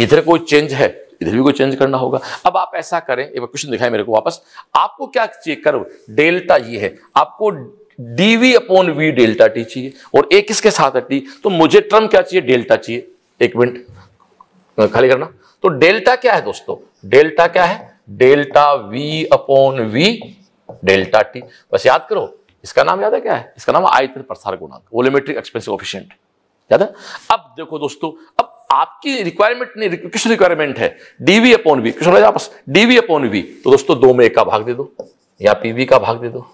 इधर कोई चेंज है इधर भी कोई चेंज करना होगा अब आप ऐसा करें एक क्वेश्चन दिखाए मेरे को वापस आपको क्या चेक करो डेल्टा ये है आपको DV upon V delta T चाहिए और एक किसके साथ है टी तो मुझे टर्म क्या चाहिए डेल्टा चाहिए एक मिनट खाली करना तो डेल्टा क्या है दोस्तों डेल्टा क्या है delta V upon V delta T बस याद करो इसका नाम याद है क्या है इसका नाम आयतन प्रसार गुणांक वोलोमेट्रिक एक्सपेंसिव ऑफिशियंट याद है अब देखो दोस्तों अब आपकी रिक्वायरमेंट नहीं कृष्ण रिक्वायरमेंट है डीवी अपॉन वी कृष्ण आपस डीवी अपॉन वी तो दोस्तों दो में एक का भाग दे दो या पीवी का भाग दे दो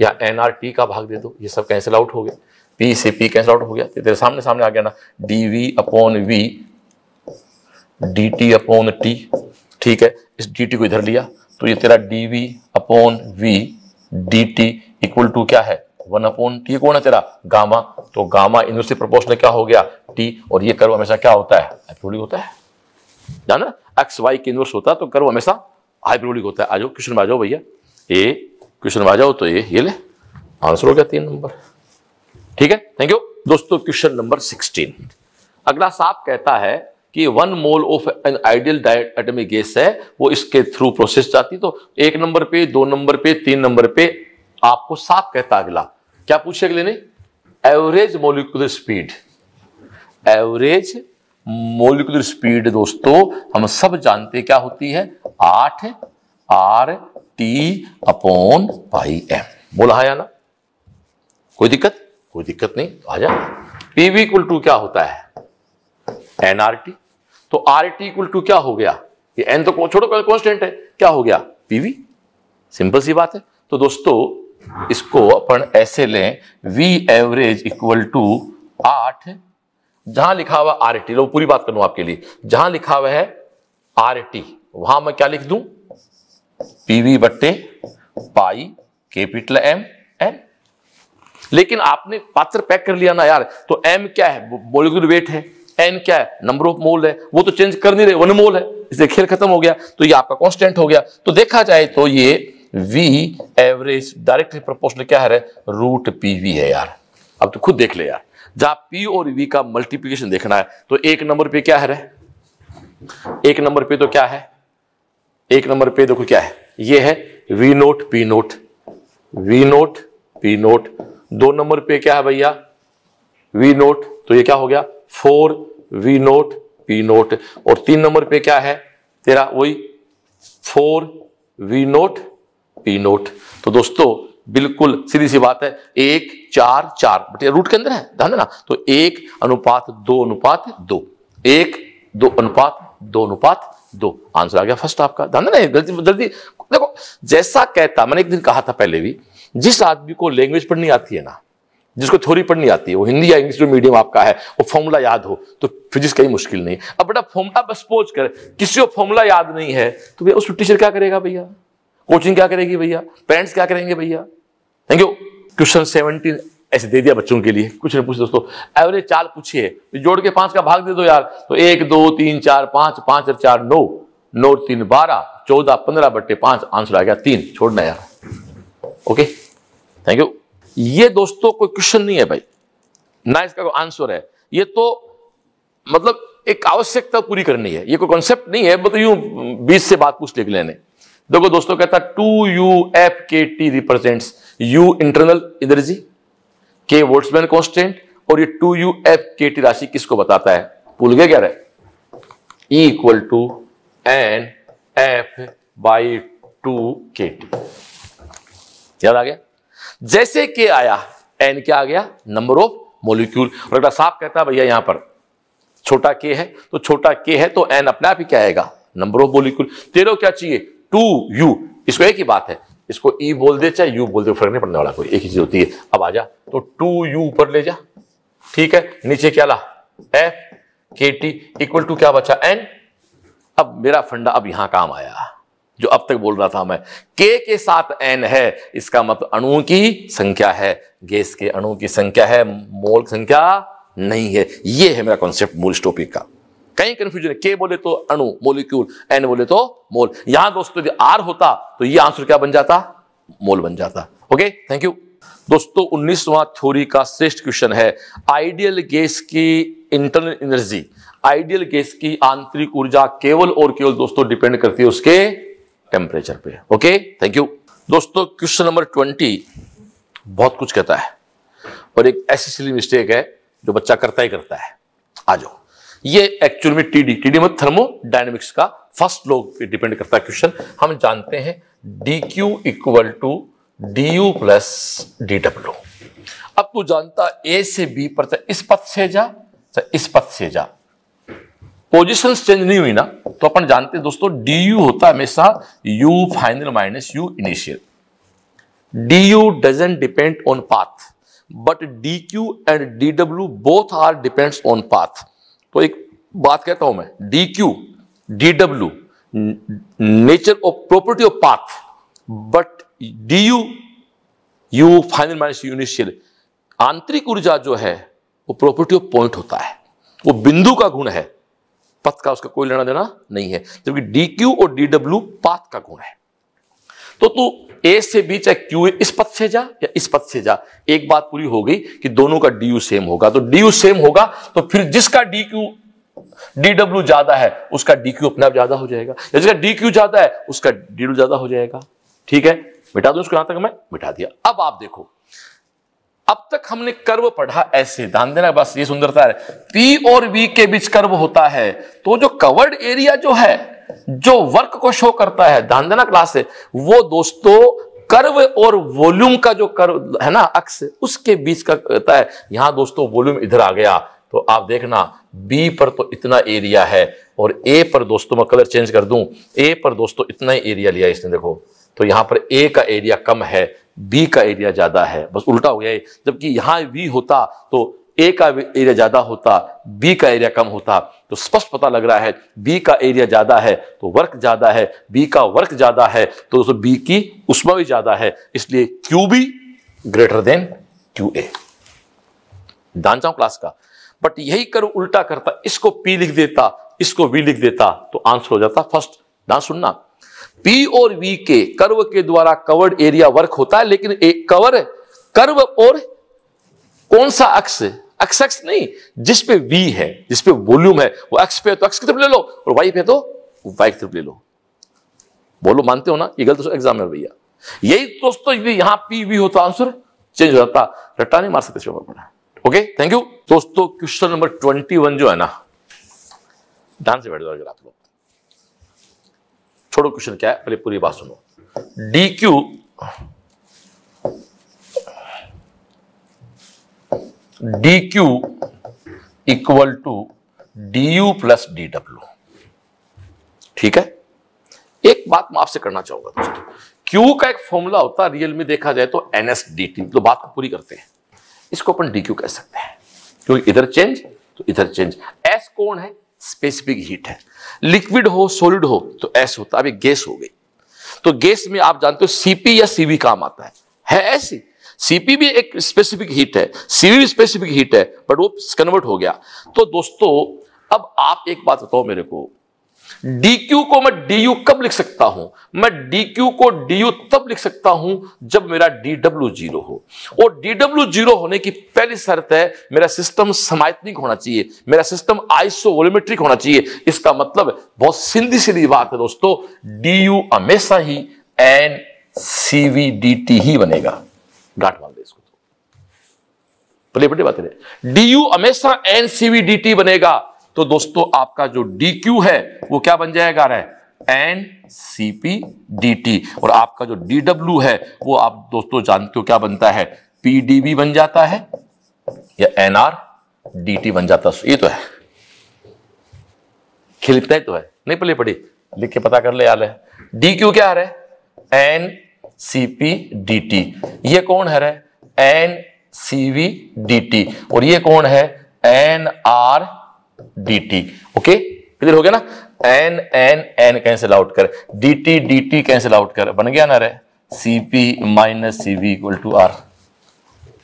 या एनआरटी का भाग दे दो ये सब कैंसिल आउट हो गया पी से पी कैंसिल आउट हो गया तो तेरे सामने सामने आ गया ना DV V upon V D T upon T ठीक है इस डी टी को इधर लिया तो ये तेरा D V upon V D T equal to क्या है वन अपॉन टी कौन है तेरा गामा तो गामा इनवर्सली प्रोपोर्शनल क्या हो गया टी और ये कर्व हमेशा क्या होता है हाइपरबोलिक होता है जाना एक्स वाई के इनवर्स होता है तो कर्व हमेशा हाइपरबोलिक होता है आ जाओ क्वेश्चन में आ जाओ भैया ए क्वेश्चन में आ जाओ तो ये ये ले आंसर हो गया तीन नंबर ठीक है थैंक यू दोस्तों क्वेश्चन नंबर सिक्सटीन अगला साफ कहता है कि one mole of an ideal diatomic gas है वो इसके थ्रू प्रोसेस जाती तो एक नंबर पे दो नंबर पे तीन नंबर पे आपको साफ कहता अगला क्या पूछे अगले ने average molecular speed average molecular speed दोस्तों हम सब जानते क्या होती है आठ R T upon pi M बोला आया ना कोई दिक्कत कोई दिक्कत नहीं तो आ जा पीवी इक्वल टू क्या होता है एन आर टी तो आर टी इक्वल टू क्या हो गया ये एन तो छोड़ो कॉन्स्टेंट है क्या हो गया पीवी सिंपल सी बात है तो दोस्तों इसको अपन ऐसे लें वी एवरेज इक्वल टू आठ जहां लिखा हुआ आर टी लो पूरी बात करूं आपके लिए जहां लिखा हुआ है आर टी वहां मैं क्या लिख दू पीवी बट्टे पाई कैपिटल एम एम लेकिन आपने पात्र पैक कर लिया ना यार तो एम क्या है मोलिकुलर तो वेट है एन क्या है नंबर ऑफ मोल है वो तो चेंज कर नहीं रहे वन मोल है इसलिए खेल खत्म हो गया तो ये आपका कांस्टेंट हो गया तो देखा जाए तो ये वी एवरेज डायरेक्टली प्रपोर्शनल क्या है रूट पीवी है यार अब तो खुद देख ले यार जहां पी और वी का मल्टीप्लीकेशन देखना है तो एक नंबर पे क्या है एक नंबर पे तो क्या है एक नंबर पे देखो क्या है ये है V note P nought V note P nought दो नंबर पे क्या है भैया वी नोट तो ये क्या हो गया four V note P nought और तीन नंबर पे क्या है तेरा वही four V note P nought तो दोस्तों बिल्कुल सीधी सी बात है एक चार चार बट रूट के अंदर है ध्यान देना तो एक अनुपात दो अनुपात दो एक दो अनुपात दो अनुपात दो आंसर आ गया फर्स्ट आपका ध्यान देना जल्दी जल्दी देखो जैसा कहता मैंने एक दिन कहा था पहले भी जिस आदमी को लैंग्वेज पढ़नी आती है ना जिसको थोड़ी पढ़नी आती है वो हिंदी या इंग्लिश जो मीडियम आपका है वो फॉर्मूला याद हो तो फिजिक्स कहीं मुश्किल नहीं अब बेटा फॉर्मूला बस पोज कर किसी को फॉर्मूला याद नहीं है तो भैया उस टीचर क्या करेगा भैया कोचिंग क्या करेगी भैया पेरेंट्स क्या करेंगे भैया थैंक यू क्वेश्चन सेवनटीन ऐसे दे दिया बच्चों के लिए कुछ नहीं पूछे दोस्तों एवरेज चार पूछिए तो जोड़ के पांच का भाग दे दो यार तो एक दो तीन चार पांच पांच और चार नौ नौ तीन बारह चौदह पंद्रह बट्टे पांच आंसर आ गया तीन छोड़ना यार ओके थैंक यू ये दोस्तों कोई क्वेश्चन नहीं है भाई ना इसका कोई आंसर है ये तो मतलब एक आवश्यकता पूरी करनी है ये कोई कॉन्सेप्ट नहीं है मतलब यूं बीस से बात पूछ लेने देखो दोस्तों कहता two U F K T represent U internal energy K Boltzmann constant और ये two U F K T राशि किसको बताता है भूल गए क्या रहे equal to N F by two K T याद आ गया जैसे के आया एन क्या आ गया नंबर ऑफ मोलिक्यूल और अगला साफ कहता है भैया यहां पर छोटा के है तो छोटा के है तो एन अपने आप ही क्या आएगा नंबर ऑफ मोलिक्यूल तेरह क्या चाहिए टू यू इसको एक ही बात है इसको ई बोल दे चाहे यू बोल दे फर्क नहीं पड़ने वाला कोई एक ही चीज होती है अब आ जा तो टू यू ऊपर ले जा ठीक है नीचे क्या ला F K T equal to क्या बचा एन अब मेरा फंडा अब यहां काम आया जो अब तक बोल रहा था मैं के के साथ एन है इसका मतलब अणु की संख्या है गैस के अणु की संख्या है मोल संख्या नहीं है यह है मेरा कॉन्सेप्ट मूल टॉपिक का कहीं कंफ्यूजन है के बोले तो अणु मोलिक्यूल एन बोले तो मोल यहां दोस्तों यदि आर होता तो ये आंसर क्या बन जाता मोल बन जाता ओके थैंक यू दोस्तों उन्नीसवां थ्योरी का श्रेष्ठ क्वेश्चन है आइडियल गैस की इंटरनल एनर्जी आइडियल गैस की आंतरिक ऊर्जा केवल और केवल दोस्तों डिपेंड करती है उसके टेम्परेचर पे ओके थैंक यू दोस्तों क्वेश्चन नंबर ट्वेंटी बहुत कुछ कहता है और एक ऐसी मिस्टेक है जो बच्चा करता ही करता है आ जाओ ये एक्चुअल में टीडी टीडी मतलब थर्मोडाइनमिक्स का फर्स्ट लॉ पे डिपेंड करता है क्वेश्चन हम जानते हैं D Q equal to D U plus D W अब तू जानता ए से बी पर तो इस पथ से जा तो इस पथ से जा पोजिशन चेंज नहीं हुई ना तो अपन जानते हैं दोस्तों डी यू होता है हमेशा U final minus U initial D U doesn't depend on path but D Q and D W both are depends on path तो एक बात कहता हूं मैं D Q D W nature of property of path but D U U final minus U आंतरिक ऊर्जा जो है वो प्रॉपर्टी ऑफ पॉइंट होता है वो बिंदु का गुण है पथ का उसका कोई लेना देना नहीं है जबकि डी क्यू और डी डब्ल्यू पाथ का गुण है तो तू ए से बी चाहे क्यू इस पथ से जा या इस पथ से जा एक बात पूरी हो गई कि दोनों का डी यू सेम होगा तो डी यू सेम होगा तो फिर जिसका डी क्यू डी डब्ल्यू ज्यादा है उसका डी क्यू अपने आप ज्यादा हो जाएगा या जिसका डी क्यू ज्यादा है उसका डी डब्ल्यू ज्यादा हो जाएगा ठीक है मिटा दू उसको यहां तक मैं मिटा दिया अब आप देखो अब तक हमने कर्व पढ़ा ऐसे ध्यान देना बस ये सुंदरता है पी और वी के बीच कर्व होता है तो जो कवर्ड एरिया जो है जो वर्क को शो करता है धांधना क्लास से वो दोस्तों कर्व और वॉल्यूम का जो कर्व है ना अक्स उसके बीच का कहता है यहां दोस्तों वॉल्यूम इधर आ गया तो आप देखना बी पर तो इतना एरिया है और ए पर दोस्तों मैं कलर चेंज कर दूं ए पर दोस्तों इतना ही एरिया लिया इसने देखो तो यहां पर ए का एरिया कम है बी का एरिया ज्यादा है बस उल्टा हो गया जबकि यहां वी होता तो ए का एरिया ज्यादा होता बी का एरिया कम होता तो स्पष्ट पता लग रहा है बी का एरिया ज़्यादा है तो वर्क ज़्यादा है बी का वर्क ज़्यादा है तो दोस्तों बी की उष्मा भी ज़्यादा है इसलिए Q B greater than Q A दानचाओ क्लास का बट यही कर उल्टा करता इसको पी लिख देता इसको वी लिख देता तो आंसर हो जाता फर्स्ट ना सुनना पी और वी के कर्व के द्वारा कवर्ड एरिया वर्क होता है लेकिन एक कवर कर्व और कौन सा अक्ष एक्स एक्स नहीं जिस पे वी है जिस पे वॉल्यूम है वो एक्स पे है तो एक्स की तरफ ले लो और वाई पे है तो वाई की तरफ ले लो बोलो मानते हो ना ये गलत एग्जाम तो है भैया यही दोस्तों यदि यहाँ पी वी हो तो आंसर चेंज हो जाता रट्टा नहीं मार सकते इसमें पढ़ा ओके थैंक यू दोस्तों क्वेश्चन नंबर ट्वेंटी वन जो है ना ध्यान से बैठ जाओ आप लोग छोड़ो क्वेश्चन क्या है पहले पूरी बात सुनो D Q D Q equal to D U plus D W ठीक है एक बात मैं आपसे करना चाहूंगा दोस्तों क्यू का एक फॉर्मूला होता है रियल में देखा जाए तो एन एस डी टी तो बात को पूरी करते हैं इसको अपन डी क्यू कह सकते हैं क्योंकि इधर चेंज तो इधर चेंज एस कौन है स्पेसिफिक हीट है लिक्विड हो सॉलिड हो तो एस होता है अभी गैस हो गई तो गैस में आप जानते हो सीपी या सीवी काम आता है है ऐसी सीपी भी एक स्पेसिफिक हीट है सीवी भी स्पेसिफिक हीट है बट वो कन्वर्ट हो गया तो दोस्तों अब आप एक बात बताओ मेरे को DQ को मैं DU कब लिख सकता हूं मैं DQ को DU तब लिख सकता हूं जब मेरा DW जीरो हो और DW जीरो होने की पहली शर्त है मेरा सिस्टम समायतनिक होना चाहिए मेरा सिस्टम आइसोवोलोमेट्रिक होना चाहिए इसका मतलब बहुत सिंधी सीधी बात है दोस्तों DU हमेशा ही एन सीवीडीटी ही बनेगा गांठ मान दे इसको पहले बड़ी बात है डी यू हमेशा एन सीवी डी टी बनेगा तो दोस्तों आपका जो डी क्यू है वो क्या बन जाएगा रहे N C P D T और आपका जो डी डब्ल्यू है वो आप दोस्तों जानते हो क्या बनता है पी डी बी बन जाता है या एन आर डी टी बन जाता है ये तो है खिलता है तो है नहीं पले पढ़ी लिख के पता कर ले यार डी क्यू क्या आ रहा है N C P D T ये कौन है रे N C V D T और ये कौन है N R D T okay clear हो गया ना N N N cancel out कर D T D T cancel out कर बन गया ना रे C P minus C V equal to R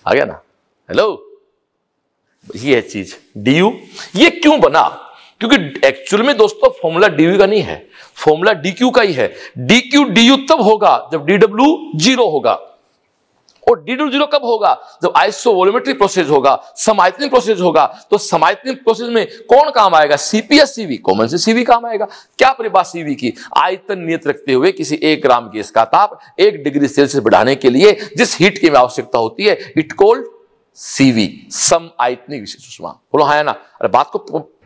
आ गया ना हेलो ये है चीज डी यू ये क्यों बना क्योंकि एक्चुअल में दोस्तों फॉर्मूला डी का नहीं है फॉर्मूला डी का ही है डी क्यू तब होगा जब डी जीरो होगा और डी डब्ल्यू जीरो कब होगा जब आइसो वोलोमेट्री प्रोसेस होगा समायतनिक प्रोसेस होगा तो समायतनिक प्रोसेस में कौन काम आएगा सीपीएस सीवी कॉमन से सीवी काम आएगा क्या परिभाषा सीवी की आयतन नियत रखते हुए किसी एक ग्राम गैस का ताप एक डिग्री सेल्सियस बढ़ाने के लिए जिस हीट की आवश्यकता होती है इट कोल्ड सीवी सम आयतनिक विशेष सुषमा बोलो हाँ ना अरे बात को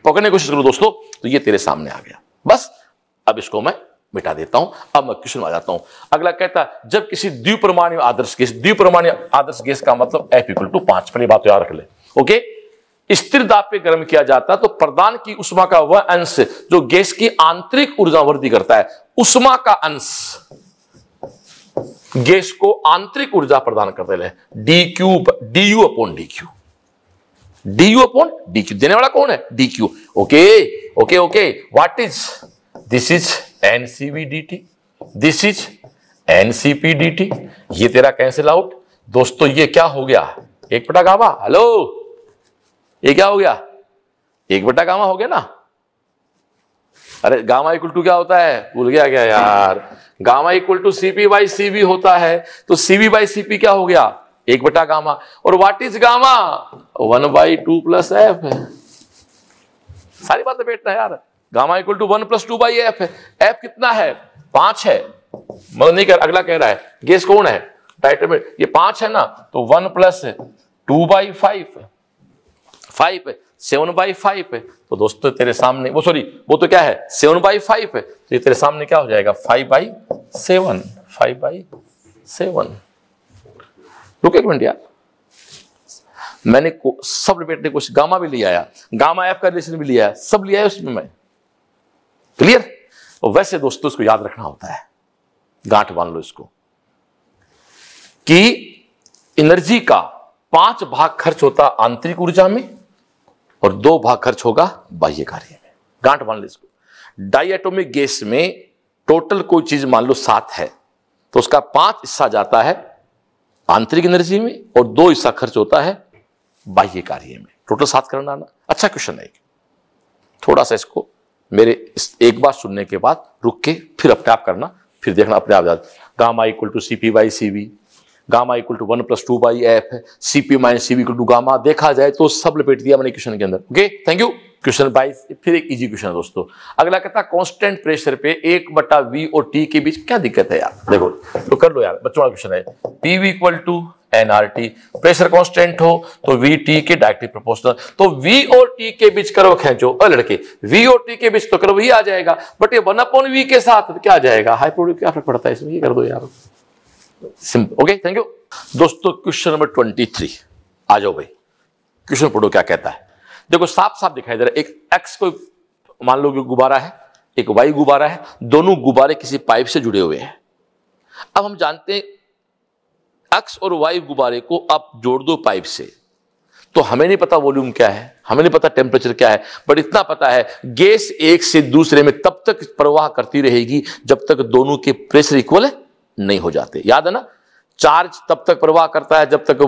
पकड़ने की कोशिश करो दोस्तों तो ये तेरे सामने आ गया बस अब इसको मैं मिटा देता हूं अब मैं क्वेश्चन आ जाता हूं अगला कहता है जब किसी द्विप्रमाणीय आदर्श गैस द्विप्रमाणीय आदर्श गैस का मतलब एफ इक्वल टू पांच पहले बात तो याद रख ले ओके स्थिर दाब पे गर्म किया जाता है तो प्रदान की उष्मा का वह अंश जो गैस की आंतरिक ऊर्जा वृद्धि करता है उष्मा का अंश गैस को आंतरिक ऊर्जा प्रदान करते दे D Q D U upon D Q D U upon D Q देने वाला कौन है D Q okay okay okay what is this is N C V D T this is N C P D T ये तेरा कैंसिल आउट दोस्तों ये क्या हो गया एक बटा गावा हेलो ये क्या हो गया एक बटा गामा हो गया ना अरे गामा इक्वल टू क्या होता है भूल गया क्या यार gamma equal to C P by C V होता है तो सीबी बाई सीपी क्या हो गया एक बटा गामा और वाट इज गामा तो one by two plus F है सारी बातें बैठना है यार gamma equal to one plus two by F है एफ कितना है पांच है मतलब नहीं कर अगला कह रहा है गेस कौन है टाइटल में ये पांच है ना तो one plus two by five five है सेवन बाई फाइव है तो दोस्तों तेरे सामने वो सॉरी वो तो क्या है सेवन बाई फाइव है तो ये तेरे सामने क्या हो जाएगा five by seven five by seven रुके एक मिनट यार मैंने सब लपेटने कोशिश गामा भी ले आया गामा एफ का रिलेशन भी लिया है सब लिया है उसमें मैं क्लियर और वैसे दोस्तों इसको याद रखना होता है गांठ बांध लो इसको कि एनर्जी का पांच भाग खर्च होता आंतरिक ऊर्जा में और दो भाग खर्च होगा बाह्य कार्य में गांठ बांध लो इसको डाइएटोमिक गैस में टोटल कोई चीज मान लो सात है तो उसका पांच हिस्सा जाता है आंतरिक एनर्जी में और दो हिस्सा खर्च होता है बाह्य कार्य में टोटल सात करना आना अच्छा क्वेश्चन है थोड़ा सा इसको मेरे इस एक बार सुनने के बाद रुक के फिर अपने आप करना फिर देखना अपने आप जाते gamma equal to C P by C V gamma equal to one plus two by F C P minus C V equal to gamma देखा जाए तो सब लपेट दिया मैंने क्वेश्चन के अंदर ओके थैंक यू क्वेश्चन बाईस फिर एक इजी क्वेश्चन है दोस्तों अगला कहता कांस्टेंट प्रेशर पे एक बटा वी और टी के बीच क्या दिक्कत है यार देखो तो कर लो यार बच्चों का क्वेश्चन है P V equal to N R T T pressure constant हो तो वी टी के डायरेक्टली प्रोपोर्शनल तो वी और टी के बीच करो खेचो अ लड़के वी और टी के बीच तो करो वही आ जाएगा बट ये वन अपॉन वी के साथ तो क्या आ जाएगा हाई प्रोडक्ट क्या फर्क पड़ता है इसमें ये कर दो यार सिंपल ओके थैंक यू दोस्तों क्वेश्चन नंबर ट्वेंटी थ्री आ जाओ भाई क्वेश्चन पढ़ो क्या कहता है देखो साफ साफ दिखाई दे रहा है एक एक्स को मान लो कि गुब्बारा है एक वाई गुब्बारा है दोनों गुब्बारे किसी पाइप से जुड़े हुए हैं अब हम जानते हैं एक्स और वाई गुब्बारे को आप जोड़ दो पाइप से तो हमें नहीं पता वॉल्यूम क्या है हमें नहीं पता टेम्परेचर क्या है बट इतना पता है गैस एक से दूसरे में तब तक प्रवाह करती रहेगी जब तक दोनों के प्रेशर इक्वल नहीं हो जाते याद है ना चार्ज तब तक प्रवाह करता है जब तक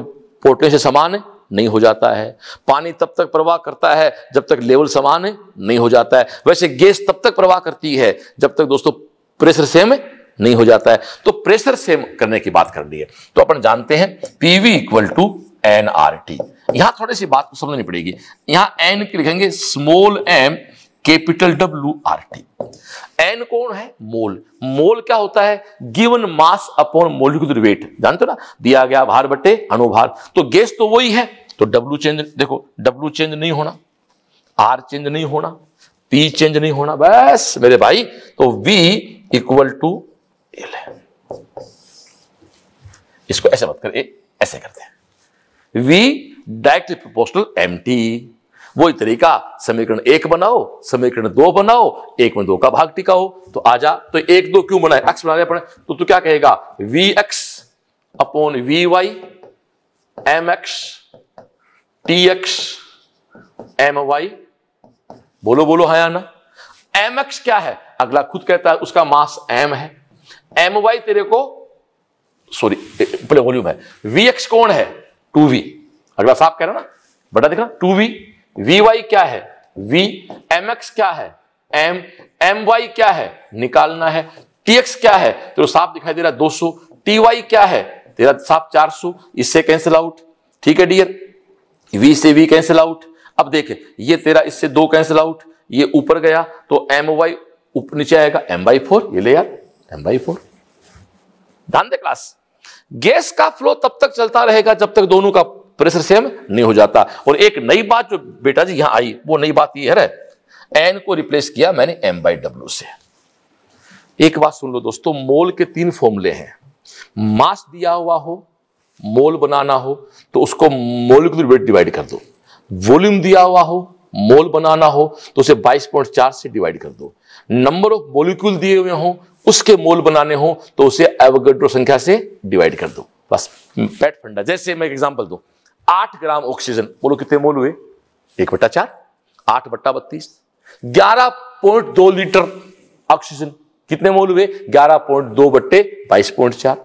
पोटेंशियल समान है नहीं हो जाता है पानी तब तक प्रवाह करता है जब तक लेवल समान नहीं हो जाता है वैसे गैस तब तक प्रवाह करती है जब तक दोस्तों प्रेशर सेम नहीं हो जाता है तो प्रेशर सेम करने की बात कर ली है तो अपन जानते हैं PV equal to N R T यहां थोड़ी सी बात को समझनी पड़ेगी यहां एन की लिखेंगे small M capital W R T N कौन है मोल मोल क्या होता है given mass upon molecular weight जानते हो ना दिया गया भार बटे अनुभार तो गैस तो वही है तो डब्लू चेंज देखो डब्लू चेंज नहीं होना आर चेंज नहीं होना पी चेंज नहीं होना बस मेरे भाई तो वी इक्वल टू एल है इसको ऐसे मत कर ऐसे करते हैं V directly proportional M T वही तरीका समीकरण एक बनाओ समीकरण दो बनाओ एक में दो का भाग हो तो आजा तो एक दो क्यों बनाए एक्स बना पड़े तो तू क्या कहेगा V X upon V Y M X T X M Y बोलो बोलो हाँ ना एम एक्स क्या है अगला खुद कहता है उसका मास एम है एम वाई तेरे को सॉरी वॉल्यूम है वी एक्स कौन है टू वी अगला साफ कह रहा ना बड़ा देखना टू वी वी वाई क्या है वी एम एक्स क्या है एम एम वाई क्या है निकालना है टी एक्स क्या है तेरे साफ दिखाई दे रहा है दो सौ टी वाई क्या है तेरा साफ चार सौ इससे कैंसिल आउट ठीक है डियर वी से वी कैंसिल आउट अब देखे ये तेरा इससे दो कैंसिल आउट ये ऊपर गया तो एम वाई नीचे आएगा एम बाई फोर ये ले यार एम बाई फोर ध्यान दे क्लास गैस का फ्लो तब तक चलता रहेगा जब तक दोनों का प्रेशर सेम नहीं हो जाता और एक नई बात जो बेटा जी यहां आई वो नई बात ये है एन को रिप्लेस किया मैंने एम बाई डब्ल्यू से एक बात सुन लो दोस्तों मोल के तीन फॉर्मूले हैं मास दिया हुआ हो मोल बनाना हो तो उसको मोलिकुलर वेट डिवाइड कर दो वॉल्यूम दिया हुआ हो मोल बनाना हो तो उसे 22.4 से डिवाइड कर दो नंबर ऑफ मोलिक्यूल दिए हुए हो उसके मोल बनाने हो तो उसे एवोगेड्रो संख्या से डिवाइड कर दो बस पेट फंडा जैसे मैं एक एग्जांपल दू आठ ग्राम ऑक्सीजन बोलो कितने मोल हुए एक बट्टा चार आठ बट्टा बत्तीस ग्यारह पॉइंट दो लीटर ऑक्सीजन कितने मोल हुए ग्यारह पॉइंट दो बट्टे बाईस पॉइंट चार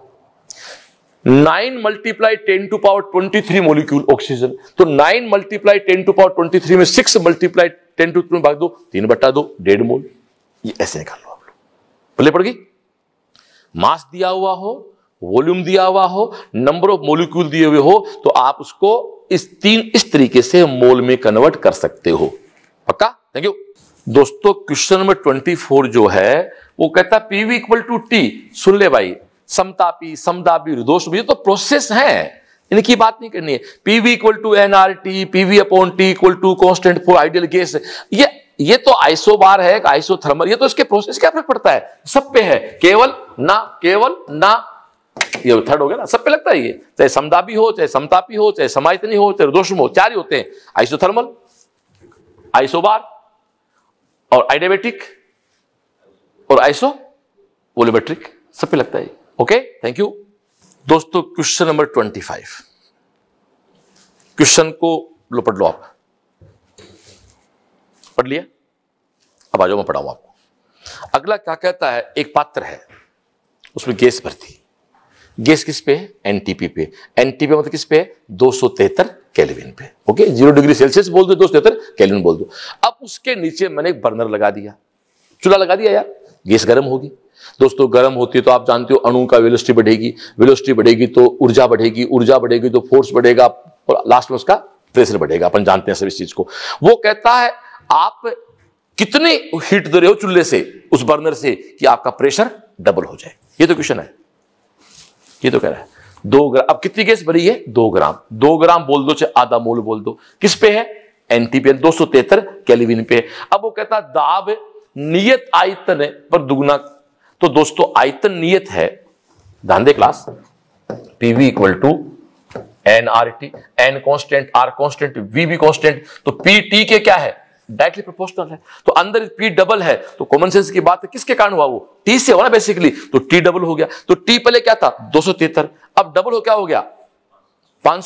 nine multiply ten to power twenty three molecule oxygen तो nine multiply ten to power twenty three में सिक्स मल्टीप्लाई टेन टू में भाग दो तीन बटा दो डेढ़ मोल ये ऐसे निकाल लो आप लोग पल्ले पड़ गई मास दिया हुआ हो वॉल्यूम दिया हुआ हो नंबर ऑफ मोलिक्यूल दिए हुए हो तो आप उसको इस तीन इस तरीके से मोल में कन्वर्ट कर सकते हो पक्का थैंक यू दोस्तों क्वेश्चन नंबर ट्वेंटी फोर जो है वो कहता पीवी इक्वल टू टी सुन ले भाई समतापी समतापी दोष ये तो प्रोसेस है इनकी बात नहीं करनी है PV equal to N R T P V upon T equal to constant for ideal gas ये ये तो आइसो बार है आइसो थर्मल ये तो इसके प्रोसेस क्या फर्क पड़ता है सब पे है केवल ना केवल ना ये थर्ड हो गया ना सब पे लगता है ये चाहे समदाबी हो चाहे समतापी हो चाहे समायतनी हो चाहे दोषम हो चार ही होते हैं आइसो आइसो आइसोबार और आइडेमेटिक और आइसो वोलेमेट्रिक सब पे लगता है ओके थैंक यू दोस्तों question number twenty five question को लो पढ़ लो आप पढ़ लिया अब आ जाओ मैं पढ़ाऊ आपको अगला क्या कहता है एक पात्र है उसमें गैस भरती गैस किस पे है एनटीपी पे एनटीपी मतलब किस पे है दो सौ तिहत्तर कैलिविन पे ओके जीरो डिग्री सेल्सियस बोल दो दो सौ तिहत्तर कैलिविन बोल दो अब उसके नीचे मैंने एक बर्नर लगा दिया चूल्हा लगा दिया यार गैस गर्म होगी दोस्तों गर्म होती है तो आप जानते हो अणु का वेलोसिटी बढ़ेगी वेलोसिटी बढ़ेगी तो ऊर्जा बढ़ेगी ऊर्जा बढ़ेगी तो फोर्स बढ़ेगा और लास्ट में उसका प्रेशर बढ़ेगा अपन जानते हैं सब इस चीज को वो कहता है आप कितने हीट दे रहे हो चूल्हे से उस बर्नर से कि आपका प्रेशर डबल हो जाए ये तो क्वेश्चन है ये तो कह रहा है दो ग्राम अब कितनी गैस बढ़ी है दो ग्राम दो ग्राम बोल दो चाहे आधा मोल बोल दो किस पे है एनटी पे दो सौ तेहत्तर कैलिविन पे अब वो कहता दाब नियत आयतन पर दुगुना तो दोस्तों आयतन नियत है ध्यान दे class P V equal to N R T N constant R constant V भी कॉन्स्टेंट तो पी टी के क्या है डायरेक्टली प्रोपोर्शनल है तो अंदर पी डबल है तो कॉमन सेंस की बात है किसके कारण हुआ वो टी से हो ना बेसिकली तो टी डबल हो गया तो टी पहले क्या था दो अब डबल हो क्या हो गया पांच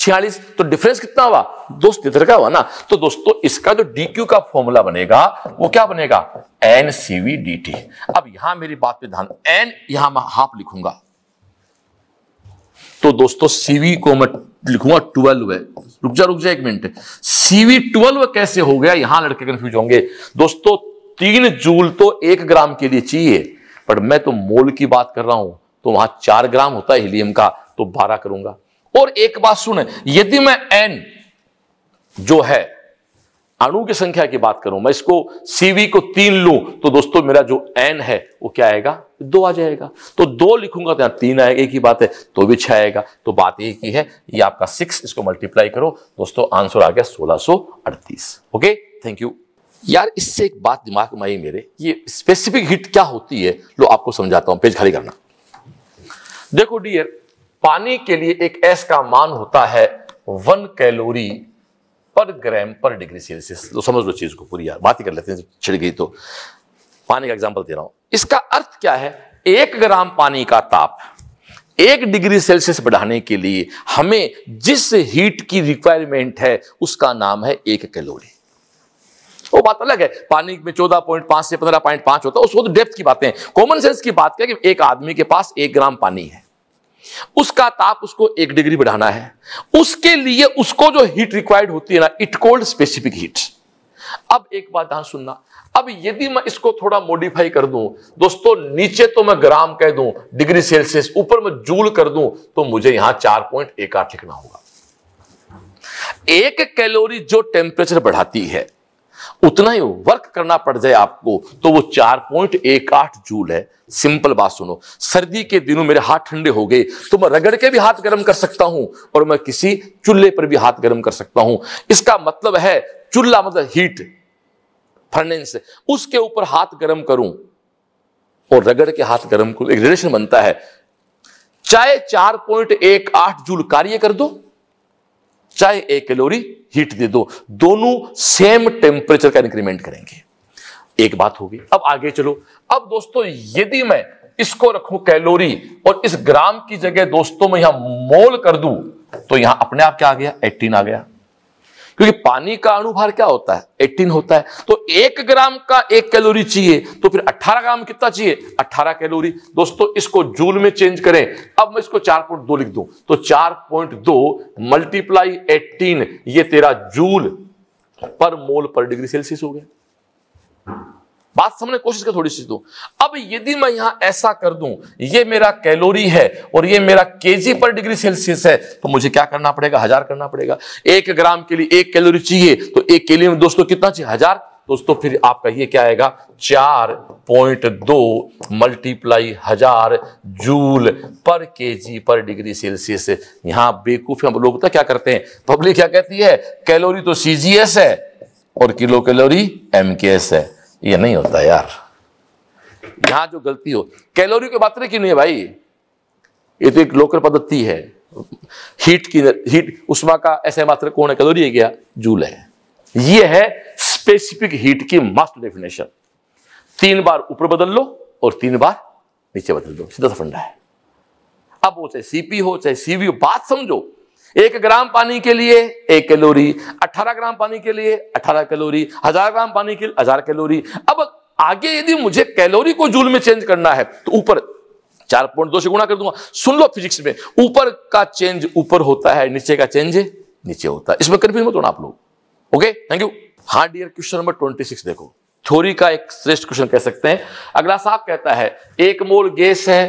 छियालीस तो डिफरेंस कितना हुआ दो इधर का हुआ ना तो दोस्तों इसका जो डी क्यू का फॉर्मूला बनेगा वो क्या बनेगा एन सीवी डी टी अब यहां मेरी बात पे ध्यान एन यहां मैं हाफ लिखूंगा तो दोस्तों सीवी को मैं लिखूंगा ट्वेल्व रुक जा रुक जा एक मिनट सीवी ट्वेल्व कैसे हो गया यहां लड़के कंफ्यूज होंगे दोस्तों तीन जूल तो एक ग्राम के लिए चाहिए पर मैं तो मोल की बात कर रहा हूं तो वहां चार ग्राम होता है हीलियम का तो बारह करूंगा और एक बात सुने यदि मैं एन जो है अणु की संख्या की बात करूं मैं इसको सीवी को तीन लू तो दोस्तों मेरा जो एन है वो क्या आएगा दो आ जाएगा तो दो लिखूंगा तो यहां तीन आएगा एक ही बात है तो भी छह आएगा तो बात एक ही है ये आपका सिक्स इसको मल्टीप्लाई करो दोस्तों आंसर आ गया सोलह ओके थैंक यू यार इससे एक बात दिमाग में आई मेरे ये स्पेसिफिक हिट क्या होती है लो आपको समझाता हूं पेज खाली करना देखो डियर पानी के लिए एक एस का मान होता है वन कैलोरी पर ग्राम पर डिग्री सेल्सियस तो समझ लो चीज को पूरी यार बात ही कर लेते हैं छिड़ गई तो पानी का एग्जाम्पल दे रहा हूं इसका अर्थ क्या है एक ग्राम पानी का ताप एक डिग्री सेल्सियस बढ़ाने के लिए हमें जिस हीट की रिक्वायरमेंट है उसका नाम है एक कैलोरी वो बात अलग है पानी में चौदह पॉइंट पांच से पंद्रह पॉइंट पांच होता है उसको तो डेप्थ की बातें कॉमन सेंस की बात क्या कि एक आदमी के पास एक ग्राम पानी है उसका ताप उसको एक डिग्री बढ़ाना है उसके लिए उसको जो हीट रिक्वायर्ड होती है ना इट कोल्ड स्पेसिफिक हीट अब एक बात ध्यान सुनना अब यदि मैं इसको थोड़ा मॉडिफाई कर दूं दोस्तों नीचे तो मैं ग्राम कह दूं डिग्री सेल्सियस ऊपर मैं जूल कर दूं तो मुझे यहां चार पॉइंट एक आठ लिखना होगा एक कैलोरी जो टेम्परेचर बढ़ाती है उतना ही वर्क करना पड़ जाए आपको तो वो चार पॉइंट एक आठ जूल है सिंपल बात सुनो सर्दी के दिनों मेरे हाथ ठंडे हो गए तो मैं रगड़ के भी हाथ गर्म कर सकता हूं और मैं किसी चूल्हे पर भी हाथ गर्म कर सकता हूं इसका मतलब है चूल्हा मतलब हीट फर्नेस उसके ऊपर हाथ गर्म करूं और रगड़ के हाथ गर्म करूं एक रिलेशन बनता है चाहे चार पॉइंट एक आठ जूल कार्य कर दो चाहे एक कैलोरी हीट दे दो दोनों सेम टेम्परेचर का इंक्रीमेंट करेंगे एक बात होगी अब आगे चलो अब दोस्तों यदि मैं इसको रखूं कैलोरी और इस ग्राम की जगह दोस्तों मैं यहां मोल कर दूं तो यहां अपने आप क्या आ गया 18 आ गया क्योंकि पानी का अणुभार क्या होता है 18 होता है तो एक ग्राम का एक कैलोरी चाहिए तो फिर 18 ग्राम कितना चाहिए 18 कैलोरी दोस्तों इसको जूल में चेंज करें अब मैं इसको 4.2 लिख दूं तो 4.2 मल्टीप्लाई 18 ये तेरा जूल पर मोल पर डिग्री सेल्सियस हो गया बात समझने कोशिश कर थोड़ी सी दो तो। अब यदि मैं यहां ऐसा कर दूं ये मेरा कैलोरी है और ये मेरा केजी पर डिग्री सेल्सियस है तो मुझे क्या करना पड़ेगा हजार करना पड़ेगा एक ग्राम के लिए एक कैलोरी चाहिए तो एक के लिए दोस्तों कितना चाहिए हजार दोस्तों फिर आप कहिए क्या आएगा चार पॉइंट दो मल्टीप्लाई हजार जूल पर केजी पर डिग्री सेल्सियस यहां बेकूफ हम लोग तो क्या करते हैं पब्लिक क्या कहती है कैलोरी तो सीजीएस है और किलो कैलोरी एमकेएस है ये नहीं होता यार यहां जो गलती हो कैलोरी की बात नहीं की नहीं है भाई ये तो एक लोकल पद्धति है हीट की हीट उष्मा का ऐसे मात्र कौन है कैलोरी है क्या जूल है ये है स्पेसिफिक हीट की मास्टर डेफिनेशन तीन बार ऊपर बदल लो और तीन बार नीचे बदल दो सीधा सा फंडा है अब वो चाहे सीपी हो चाहे सीवी हो बात समझो एक ग्राम पानी के लिए एक कैलोरी अठारह ग्राम पानी के लिए अठारह कैलोरी हजार ग्राम पानी के लिए हजार कैलोरी अब आगे यदि मुझे कैलोरी को जूल में चेंज करना है तो ऊपर चार पॉइंट दो से गुणा कर दूंगा सुन लो फिजिक्स में ऊपर का चेंज ऊपर होता है नीचे का चेंज नीचे होता है इसमें कन्फ्यूज मत होना आप लोग ओके थैंक यू हाँ dear question number twenty six देखो थ्योरी का एक श्रेष्ठ क्वेश्चन कह सकते हैं अगला साहब कहता है एक मोल गैस है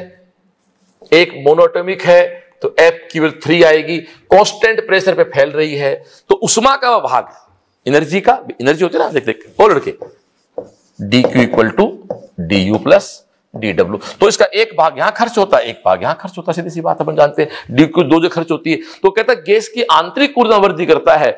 एक मोनोटोमिक है तो एफ क्यूएल थ्री आएगी कांस्टेंट प्रेशर पे फैल रही है तो उष्मा का भाग एनर्जी का एनर्जी होती है ना देख देख वो लड़के D Q equal to D U plus D W तो इसका एक भाग यहां खर्च होता है एक भाग यहां खर्च होता है सीधी सी बात अपन जानते हैं डी क्यू दो जो खर्च होती है तो कहता है गैस की आंतरिक ऊर्जा वृद्धि करता है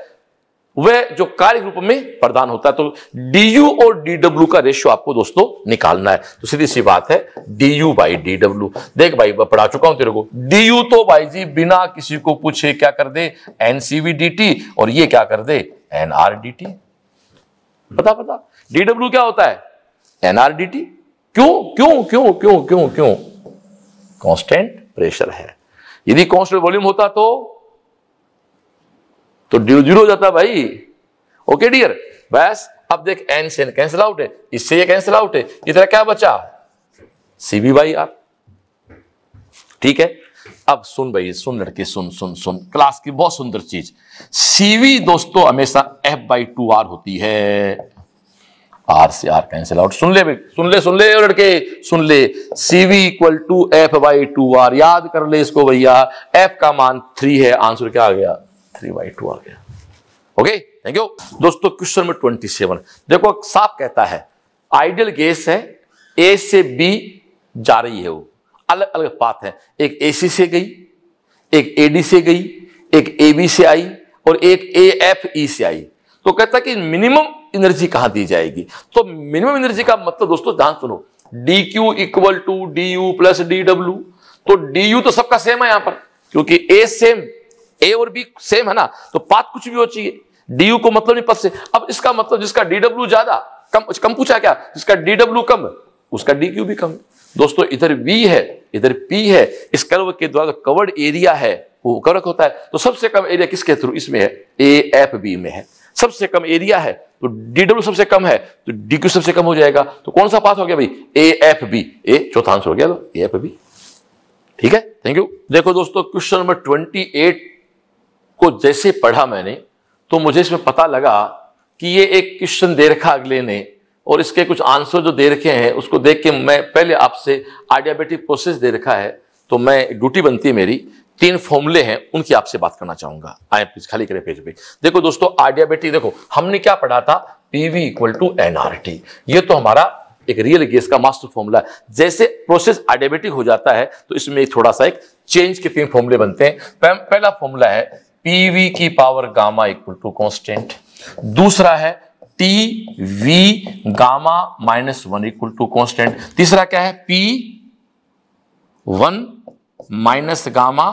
वह जो कार्य रूप में प्रदान होता है तो डीयू और डीडब्ल्यू का रेशियो आपको दोस्तों निकालना है तो सीधी सी बात है D U by D W देख भाई मैं पढ़ा चुका हूं तेरे को डी यू तो भाई जी बिना किसी को पूछे क्या कर दे एनसीवी डी टी और ये क्या कर दे एनआरडीटी डी टी पता पता डी डब्ल्यू क्या होता है एनआरडीटी डी टी क्यों क्यों क्यों क्यों क्यों क्यों कॉन्स्टेंट प्रेशर है यदि कॉन्स्टेंट वॉल्यूम होता तो तो ड्यू जीरो हो जाता भाई ओके डियर बस अब देख एन से कैंसिल आउट है इससे ये कैंसिल आउट है इतना क्या बचा सी बी बाई आर ठीक है अब सुन भाई सुन लड़के सुन सुन सुन क्लास की बहुत सुंदर चीज सीवी दोस्तों हमेशा एफ बाई टू आर होती है आर से आर कैंसिल आउट सुन ले सुन ले सुन ले लड़के सुन ले C V equal to F by two R याद कर ले इसको भैया एफ का मान थ्री है आंसर क्या आ गया थ्री बाई टू आ गया ओके थैंक यू दोस्तों क्वेश्चन नंबर ट्वेंटी सेवन देखो साफ कहता है आइडियल गैस है ए से बी जा रही है वो अलग अलग पाथ है एक ए सी से गई एक ए डी से गई एक ए बी से आई और एक ए एफ ई से आई तो कहता है कि मिनिमम एनर्जी कहां दी जाएगी तो मिनिमम एनर्जी का मतलब दोस्तों ध्यान सुनो D Q equal to D U plus D W तो डी यू तो सबका सेम है यहां पर क्योंकि ए सेम ए और बी सेम है ना तो पाथ कुछ भी हो चाहिए डी को मतलब नहीं पद से अब इसका मतलब जिसका डी डब्ल्यू ज्यादा कम अच्छा, कम पूछा क्या जिसका डी डब्ल्यू कम उसका डी क्यू भी कम दोस्तों इधर वी है इधर पी है इस कर्व के द्वारा कवर्ड एरिया है वो कर्क होता है तो सबसे कम एरिया किसके थ्रू इसमें है ए एफ बी में है सबसे कम एरिया है तो डी डब्ल्यू सबसे कम है तो डी क्यू सबसे कम हो जाएगा तो कौन सा पास हो गया भाई ए एफ बी ए चौथा आंसर हो गया ए एफ बी ठीक है थैंक यू देखो दोस्तों क्वेश्चन नंबर ट्वेंटी एट को जैसे पढ़ा मैंने तो मुझे इसमें पता लगा कि ये एक क्वेश्चन दे रखा अगले ने और इसके कुछ आंसर जो दे रखे हैं उसको देख के मैं पहले आपसे आइडियाबेटिक प्रोसेस दे रखा है तो मैं ड्यूटी बनती है मेरी तीन फॉर्मूले हैं उनकी आपसे बात करना चाहूंगा आए प्लीज खाली करें पेज पे देखो दोस्तों आइडियाबेटिक देखो हमने क्या पढ़ा था पीवी इक्वल टू एनआरटी ये तो हमारा एक रियल गेस का मास्टर फॉर्मूला जैसे प्रोसेस आइडियाबेटिक हो जाता है तो इसमें थोड़ा सा एक चेंज के तीन फॉर्मूले बनते हैं पहला फॉर्मूला है पीवी की power gamma equal to constant दूसरा है T V gamma minus one equal to constant तीसरा क्या है P one minus gamma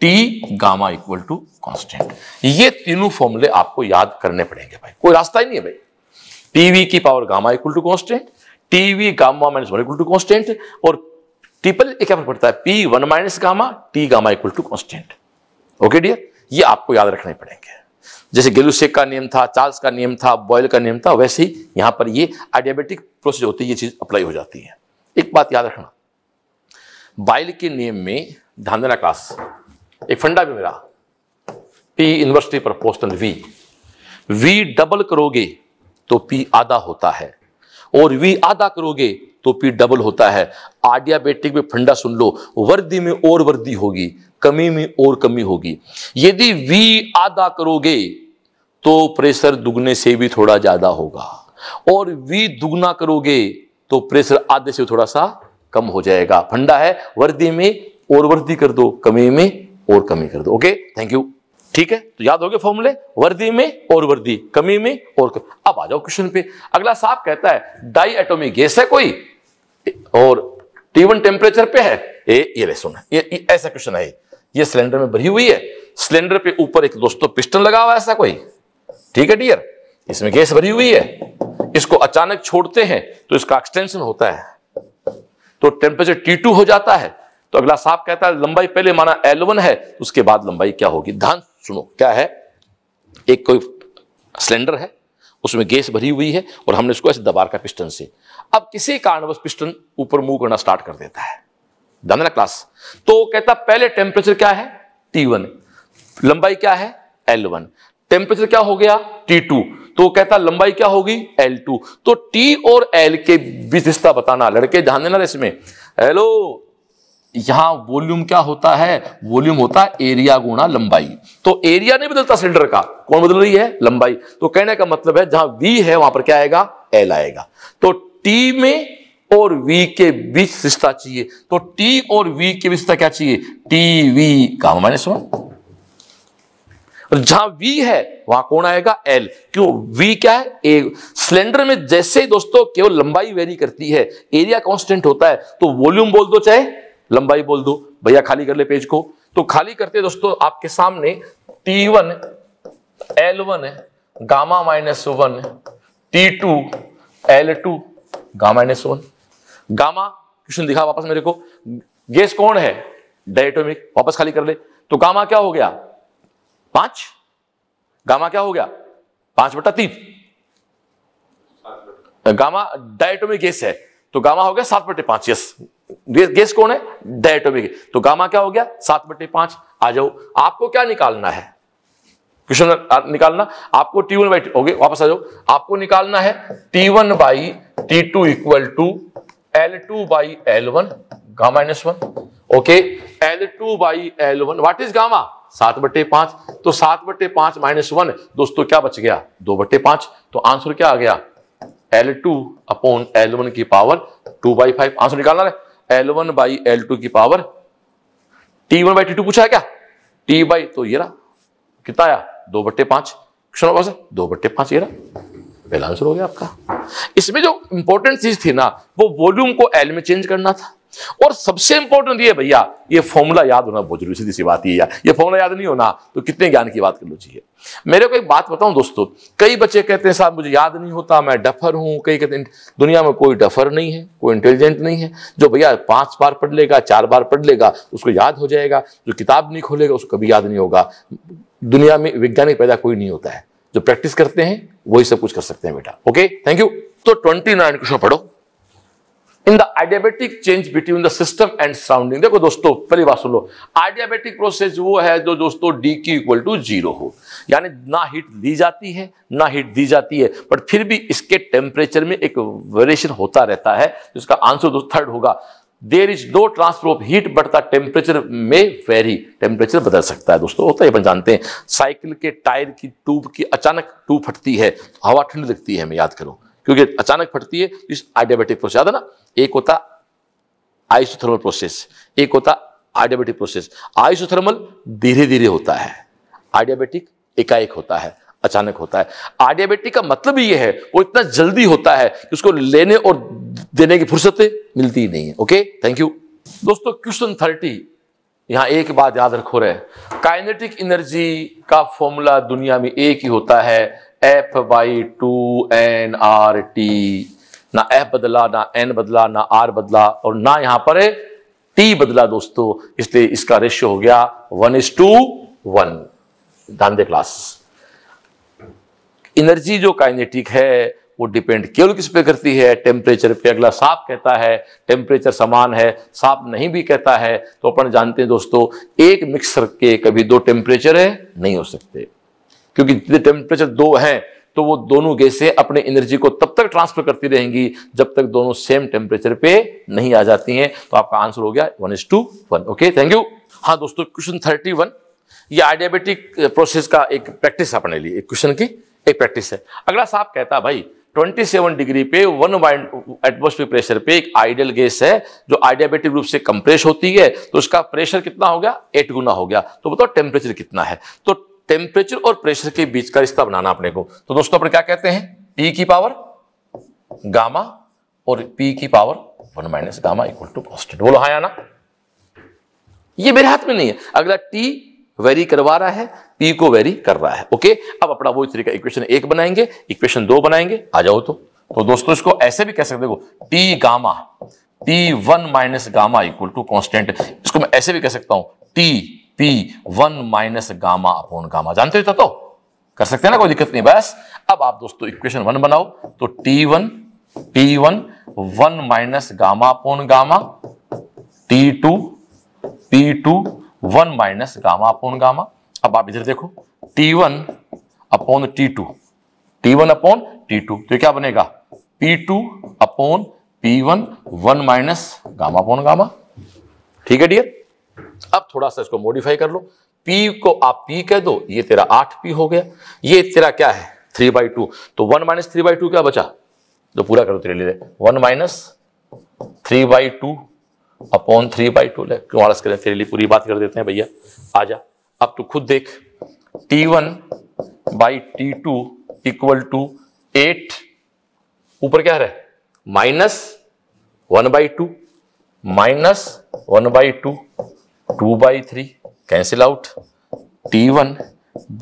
T gamma equal to constant ये तीनों फॉर्मूले आपको याद करने पड़ेंगे भाई कोई रास्ता ही नहीं है भाई टीवी की power gamma equal to constant T V gamma minus one equal to constant और ट्रिपल क्या पड़ता है P one minus gamma T gamma equal to constant okay dear ये आपको याद रखने पड़ेंगे जैसे गेलुसेक का नियम था चार्ल्स का नियम था बॉयल का नियम था वैसे ही यहां पर ये आइडियाबेटिक प्रोसेस होती है ये चीज़ अप्लाई हो जाती है एक बात याद रखना बाइल के नियम में ध्यान देना क्लास एक फंडा भी मेरा पी यूनिवर्सिटी पर पोस्टल वी वी डबल करोगे तो पी आधा होता है और वी आधा करोगे तो पी डबल होता है आडियाबेटिक में फंडा सुन लो वर्दी में और वर्दी होगी कमी में और कमी होगी यदि वी आधा करोगे तो प्रेशर दुगने से भी थोड़ा ज्यादा होगा और वी दुगना करोगे तो प्रेशर आधे से थोड़ा सा कम हो जाएगा फंडा है वर्दी में और वर्दी कर दो कमी में और कमी कर दो ओके थैंक यू ठीक है तो याद हो गए फॉर्मूले वर्दी में और वर्दी कमी में और कमी। अब आ जाओ क्वेश्चन पे अगला साफ कहता है डाई एटोमिक गैस है कोई और टीवन टेम्परेचर पे है ए, ये ये, ये ऐसा क्वेश्चन है ये सिलेंडर में भरी हुई है सिलेंडर पे ऊपर एक दोस्तों पिस्टन लगा हुआ ऐसा कोई ठीक है डियर इसमें गैस भरी हुई है इसको अचानक छोड़ते हैं तो इसका एक्सटेंशन होता है तो टेम्परेचर टी टू हो जाता है तो अगला साफ कहता है लंबाई पहले माना एल वन है उसके बाद लंबाई क्या होगी ध्यान सुनो क्या है एक कोई सिलेंडर है उसमें गैस भरी हुई है और हमने इसको ऐसे दबार का पिस्टन से अब किसी कारणवश पिस्टन ऊपर मूव करना स्टार्ट कर देता है ध्यान देना क्लास तो कहता पहले टेम्परेचर क्या है T1 लंबाई क्या है L1 वन टेम्परेचर क्या हो गया T2 तो कहता लंबाई क्या होगी L2 तो T और L के बीच रिश्ता बताना लड़के ध्यान देना इसमें हेलो यहां वॉल्यूम क्या होता है वॉल्यूम होता है एरिया गुणा लंबाई तो एरिया नहीं बदलता सिलेंडर का कौन बदल रही है लंबाई तो कहने का मतलब है जहां वी है वहां पर क्या आएगा एल आएगा तो टी में और वी के बीच रिश्ता चाहिए तो टी और वी के बीच रिश्ता क्या चाहिए टी वी का माइनस वन जहां वी है वहां कौन आएगा एल क्यों वी क्या है ए सिलेंडर में जैसे ही दोस्तों केवल लंबाई वेरी करती है एरिया कांस्टेंट होता है तो वॉल्यूम बोल दो चाहे लंबाई बोल दो भैया खाली कर ले पेज को तो खाली करते दोस्तों आपके सामने T one L one gamma minus one T two L two gamma minus one gamma question दिखा वापस मेरे को गैस कौन है डायटोमिक वापस खाली कर ले तो गामा क्या हो गया पांच गामा क्या हो गया पांच बटा तीन गामा डायटोमिक गैस है तो गामा हो गया सात बटे पांच यस गैस कौन है डायटोमिक तो गामा क्या हो गया सात बटे पांच आ जाओ आपको क्या निकालना है क्वेश्चन निकालना आपको टी वन बाई ओके वापस आ जाओ आपको निकालना है T one by T two equal to L two by L one गा minus one okay L two by L one what is gamma सात बटे पांच तो सात बटे पांच माइनस वन दोस्तों क्या बच गया दो बटे पांच तो आंसर क्या आ गया L two upon L one की power two by five answer निकालना है L one by L two की power T one by T two पूछा है क्या टी बाई तो ये रहा कितना आया दो बट्टे पांच क्वेश्चन दो बट्टे पांच ये रहा शुरू हो गया आपका इसमें जो इंपॉर्टेंट चीज थी ना वो वॉल्यूम को एल में चेंज करना था और सबसे इंपॉर्टेंट ये भैया ये फॉर्मूला याद होना बहुत जरूरी सीधी सी बात है यार ये फॉर्मूला याद नहीं होना तो कितने ज्ञान की बात कर लो चाहिए मेरे को एक बात बताऊं दोस्तों कई बच्चे कहते हैं साहब मुझे याद नहीं होता मैं डफर हूं कई कहते हैं दुनिया में कोई डफर नहीं है कोई इंटेलिजेंट नहीं है जो भैया पांच बार पढ़ लेगा चार बार पढ़ लेगा उसको याद हो जाएगा जो किताब नहीं खोलेगा उसको कभी याद नहीं होगा दुनिया में वैज्ञानिक पैदा कोई नहीं होता है जो प्रैक्टिस करते हैं वही सब कुछ कर सकते हैं बेटा ओके थैंक यू तो ट्वेंटी नाइन क्वेश्चन पढ़ो in the adiabatic change between the system and surrounding देखो दोस्तों पहली बात सुन लो आइडियाबेटिक प्रोसेस वो है जो दोस्तों डी की इक्वल टू जीरो हो यानी ना हीट ली जाती है ना हीट दी जाती है बट फिर भी इसके टेम्परेचर में एक वेरिएशन होता रहता है जिसका आंसर थर्ड होगा there is no transfer of heat but the temperature में वेरी टेम्परेचर बदल सकता है दोस्तों होता है अपन जानते हैं साइकिल के टायर की ट्यूब की अचानक ट्यूब फटती है हवा ठंड लगती है हमें याद करो क्योंकि अचानक फटती है तो इस आइडियाबेटिक प्रोसेस याद है ना एक होता आइसोथर्मल प्रोसेस एक होता आइडियाबेटिक प्रोसेस आइसोथर्मल धीरे धीरे होता है आइडियाबेटिक एकाएक होता है अचानक होता है आडियाबेटिक का मतलब ये है वो इतना जल्दी होता है कि उसको लेने और देने की फुर्सतें मिलती ही नहीं है ओके थैंक यू दोस्तों क्वेश्चन थर्टी यहां एक बात याद रखो रहे काइनेटिक एनर्जी का फॉर्मूला दुनिया में एक ही होता है F by two N R T ना एफ बदला ना एन बदला ना आर बदला और ना यहां पर टी बदला दोस्तों इसलिए इसका रेशियो हो गया वन इज टू वन धान दे क्लास एनर्जी जो काइनेटिक है वो डिपेंड केवल किस पे करती है टेम्परेचर पे अगला सांप कहता है टेम्परेचर समान है सांप नहीं भी कहता है तो अपन जानते हैं दोस्तों एक मिक्सर के कभी दो टेम्परेचर है नहीं हो सकते क्योंकि जितने टेम्परेचर दो हैं तो वो दोनों गैसें अपने एनर्जी को तब तक ट्रांसफर करती रहेंगी जब तक दोनों सेम टेम्परेचर पे नहीं आ जाती हैं तो आपका आंसर हो गया one is to one okay thank you हाँ दोस्तों क्वेश्चन थर्टी वन ये आइडियाबेटिक प्रोसेस का एक प्रैक्टिस अपने लिए क्वेश्चन की एक प्रैक्टिस है अगला साहब कहता है भाई 27 डिग्री पे वन वाइंड एटमोस्फेयर प्रेशर पे एक आइडियल गैस है जो आइडियाबेटिक रूप से कंप्रेस होती है तो उसका प्रेशर कितना हो गया एट गुना हो गया तो बताओ टेम्परेचर कितना है तो टेम्परेचर और प्रेशर के बीच का रिश्ता बनाना अपने को तो दोस्तों अपने क्या कहते हैं पी की पावर गामा और पी की power one minus gamma equal to constant बोलो हाँ या ना ये मेरे हाथ में नहीं है अगला टी वेरी करवा रहा है पी को वेरी कर रहा है ओके अब अपना वो इस तरीका इक्वेशन एक बनाएंगे इक्वेशन दो बनाएंगे आ जाओ तो तो दोस्तों इसको ऐसे भी कह सकते हो P gamma P one minus gamma equal to constant इसको मैं ऐसे भी कह सकता हूं T P one minus gamma upon gamma जानते हो तो कर सकते हैं ना कोई दिक्कत नहीं बस अब आप दोस्तों इक्वेशन वन बनाओ तो T one P one one minus gamma upon gamma T two P two one minus gamma upon gamma अब आप इधर देखो T one upon T two T one upon T two तो क्या बनेगा P two upon P one one minus gamma upon gamma ठीक है dear अब थोड़ा सा इसको मॉडिफाई कर लो पी को आप पी कह दो ये तेरा आठ पी हो गया ये तेरा क्या है थ्री बाई टू तो one minus three by two क्या बचा जो तो पूरा करो तेरे लिए one minus three by two upon three by two लैख कुमारस करें फिर पूरी बात कर देते हैं भैया आ जा अब तू खुद देख T one by T two equal to eight ऊपर क्या है minus one by two minus one by two two by three cancel out T one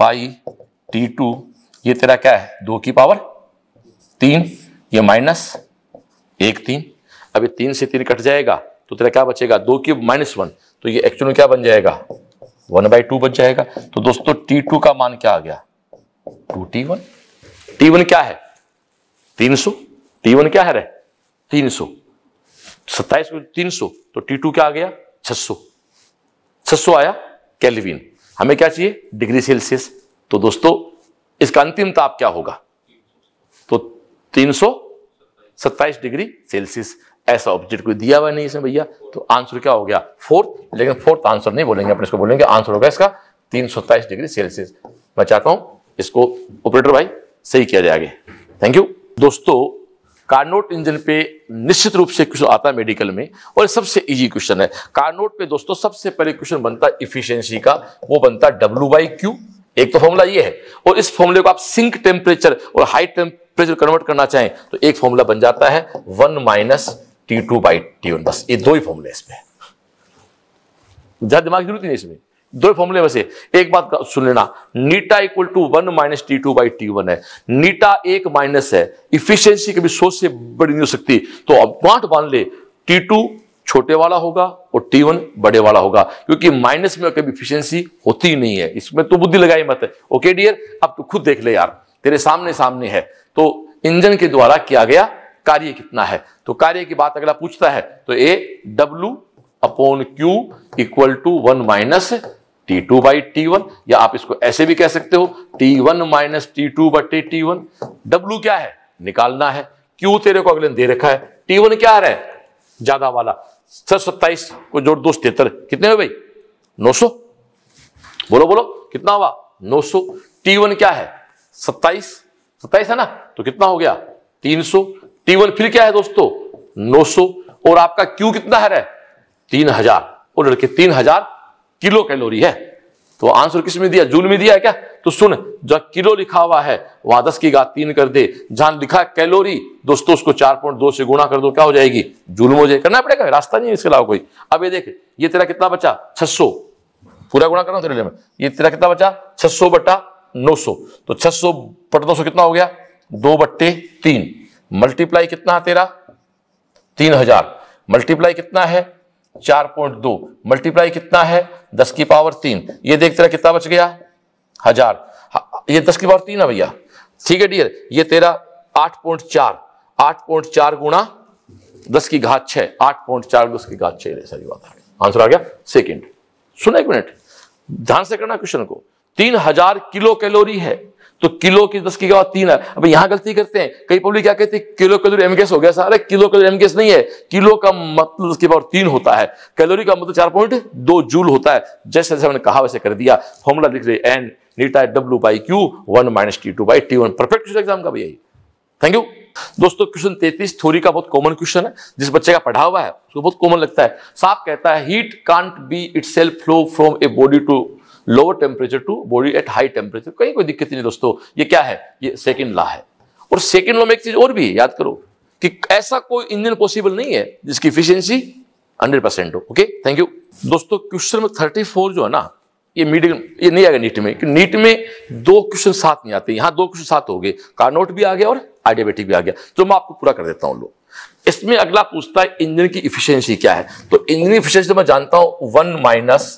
by T two ये तेरा क्या है दो की पावर तीन ये माइनस एक तीन अभी तीन से तीन कट जाएगा तो तेरा क्या बचेगा दो क्यूब माइनस वन तो ये एक्चुअल क्या बन जाएगा वन बाई टू बन जाएगा तो दोस्तों टी टू का मान क्या आ गया two T one T one क्या है तीन सौ टी वन क्या है रे तीन सौ सत्ताईस तीन सौ तो टी टू क्या आ गया छह सौ छह सौ आया कैलविन हमें क्या चाहिए डिग्री सेल्सियस तो दोस्तों इसका अंतिम ताप क्या होगा तो तीन सौ सत्ताईस डिग्री सेल्सियस ऐसा ऑब्जेक्ट कोई दिया हुआ नहीं इसमें भैया तो आंसर क्या हो गया फोर्थ लेकिन फोर्थ आंसर नहीं बोलेंगे अपने इसको बोलेंगे आंसर होगा इसका तीन डिग्री सेल्सियस मैं चाहता हूँ इसको ऑपरेटर भाई सही किया जाएगा थैंक यू दोस्तों कार्नोट इंजन पे निश्चित रूप से क्वेश्चन आता है मेडिकल में और सबसे इजी क्वेश्चन है कार्नोट पे दोस्तों सबसे पहले क्वेश्चन बनता है इफिशियंसी का वो बनता है डब्ल्यू बाई क्यू एक तो फॉर्मूला ये है और इस फॉर्मूले को आप सिंक टेम्परेचर और हाई टेम्परेचर कन्वर्ट करना चाहें तो एक फॉर्मूला बन जाता है one minus T two by T one बस ये दो ही फॉर्मूले इसमें ज्यादा दिमाग जरूरत नहीं इसमें दो फॉर्मूले में एक बात सुन लेना eta equal to one minus T two by T one है नीटा एक माइनस है इफिशियंसी कभी सोच से बड़ी नहीं हो सकती तो अब गांठ बांध ले टी टू छोटे वाला होगा और टी वन बड़े वाला होगा क्योंकि माइनस में कभी इफिशियंसी होती नहीं है इसमें तो बुद्धि लगाई मत है ओके डियर अब तो खुद देख ले यार तेरे सामने सामने है तो इंजन के द्वारा किया गया कार्य कितना है तो कार्य की बात अगला पूछता है तो a W upon Q equal to one minus T two by T one या आप इसको ऐसे भी कह सकते हो T one minus T two बटे टी वन डब्ल्यू क्या है निकालना है क्यू तेरे को अगले दे रखा है टी वन क्या है ज्यादा वाला सर सत्ताईस को जोड़ दो तेहत्तर कितने हुए भाई नौ सौ बोलो बोलो कितना हुआ नौ सौ टी वन क्या है सत्ताईस सत्ताईस है ना तो कितना हो गया तीन सौ T1 फिर क्या है दोस्तों 900 और आपका क्यू कितना है तीन हजार और लड़के तीन हजार किलो कैलोरी है तो आंसर किस में दिया जूल में दिया है क्या तो सुन जो किलो लिखा हुआ है वहां दस की घात तीन कर दे जहां लिखा कैलोरी दोस्तों उसको चार पॉइंट दो से गुणा कर दो क्या हो जाएगी जूल में हो जाएगी करना पड़ेगा रास्ता नहीं इसके अलावा कोई अब ये देख ये तेरा कितना बचा छह पूरा गुणा करना तेरे में ये तेरा कितना बचा छह बटा नौ तो छह बट दो कितना हो गया दो बट्टे तीन मल्टीप्लाई कितना है तेरा तीन हजार मल्टीप्लाई कितना है चार पॉइंट दो मल्टीप्लाई कितना है दस की पावर तीन ये देख तेरा कितना बच गया हजार हाँ, ये दस की पावर तीन है भैया ठीक है डियर ये तेरा आठ पॉइंट चार आठ पॉइंट चार गुणा दस की घात छह आठ पॉइंट चार दस की घात छह सारी बात आंसर आ गया सेकेंड सुना एक मिनट ध्यान से करना क्वेश्चन को तीन हजार किलो कैलोरी है तो किलो की दस की पावर तीन है अब यहां गलती करते हैं कई पब्लिक क्या कहती है किलो कैलोरी एमगेस हो गया सारे किलो कैलोरी एमगेस नहीं है किलो का मतलब उसके की पावर तीन होता है कैलोरी का मतलब चार पॉइंट दो जूल होता है जैसे जैसे हमने कहा वैसे कर दिया फॉर्मूला लिख रहे एन eta W by Q one minus T two by T one perfect question exam का भैया थैंक यू दोस्तों क्वेश्चन तैतीस थ्योरी का बहुत कॉमन क्वेश्चन है जिस बच्चे का पढ़ा हुआ है उसको बहुत कॉमन लगता है साफ कहता है heat can't be it flow from a body to lower temperature to body at high temperature कहीं कोई दिक्कत नहीं दोस्तों ये क्या है ये सेकेंड लॉ है और सेकेंड लॉ में एक चीज और भी है याद करो कि ऐसा कोई इंजन पॉसिबल नहीं है जिसकी इफिशियंसी हंड्रेड परसेंट हो ओके थैंक यू दोस्तों क्वेश्चन नंबर थर्टी फोर जो है ना ये मीडियम ये नहीं आएगा नीट में नीट में दो क्वेश्चन साथ नहीं आते यहाँ दो क्वेश्चन साथ हो गए कार्नोट भी आ गया और आइडियाबेटिक भी आ गया जो तो मैं आपको पूरा कर देता हूँ लोग इसमें अगला पूछता है इंजन की इफिशियंसी क्या है तो इंजन इफिशियंसी तो मैं जानता हूं one minus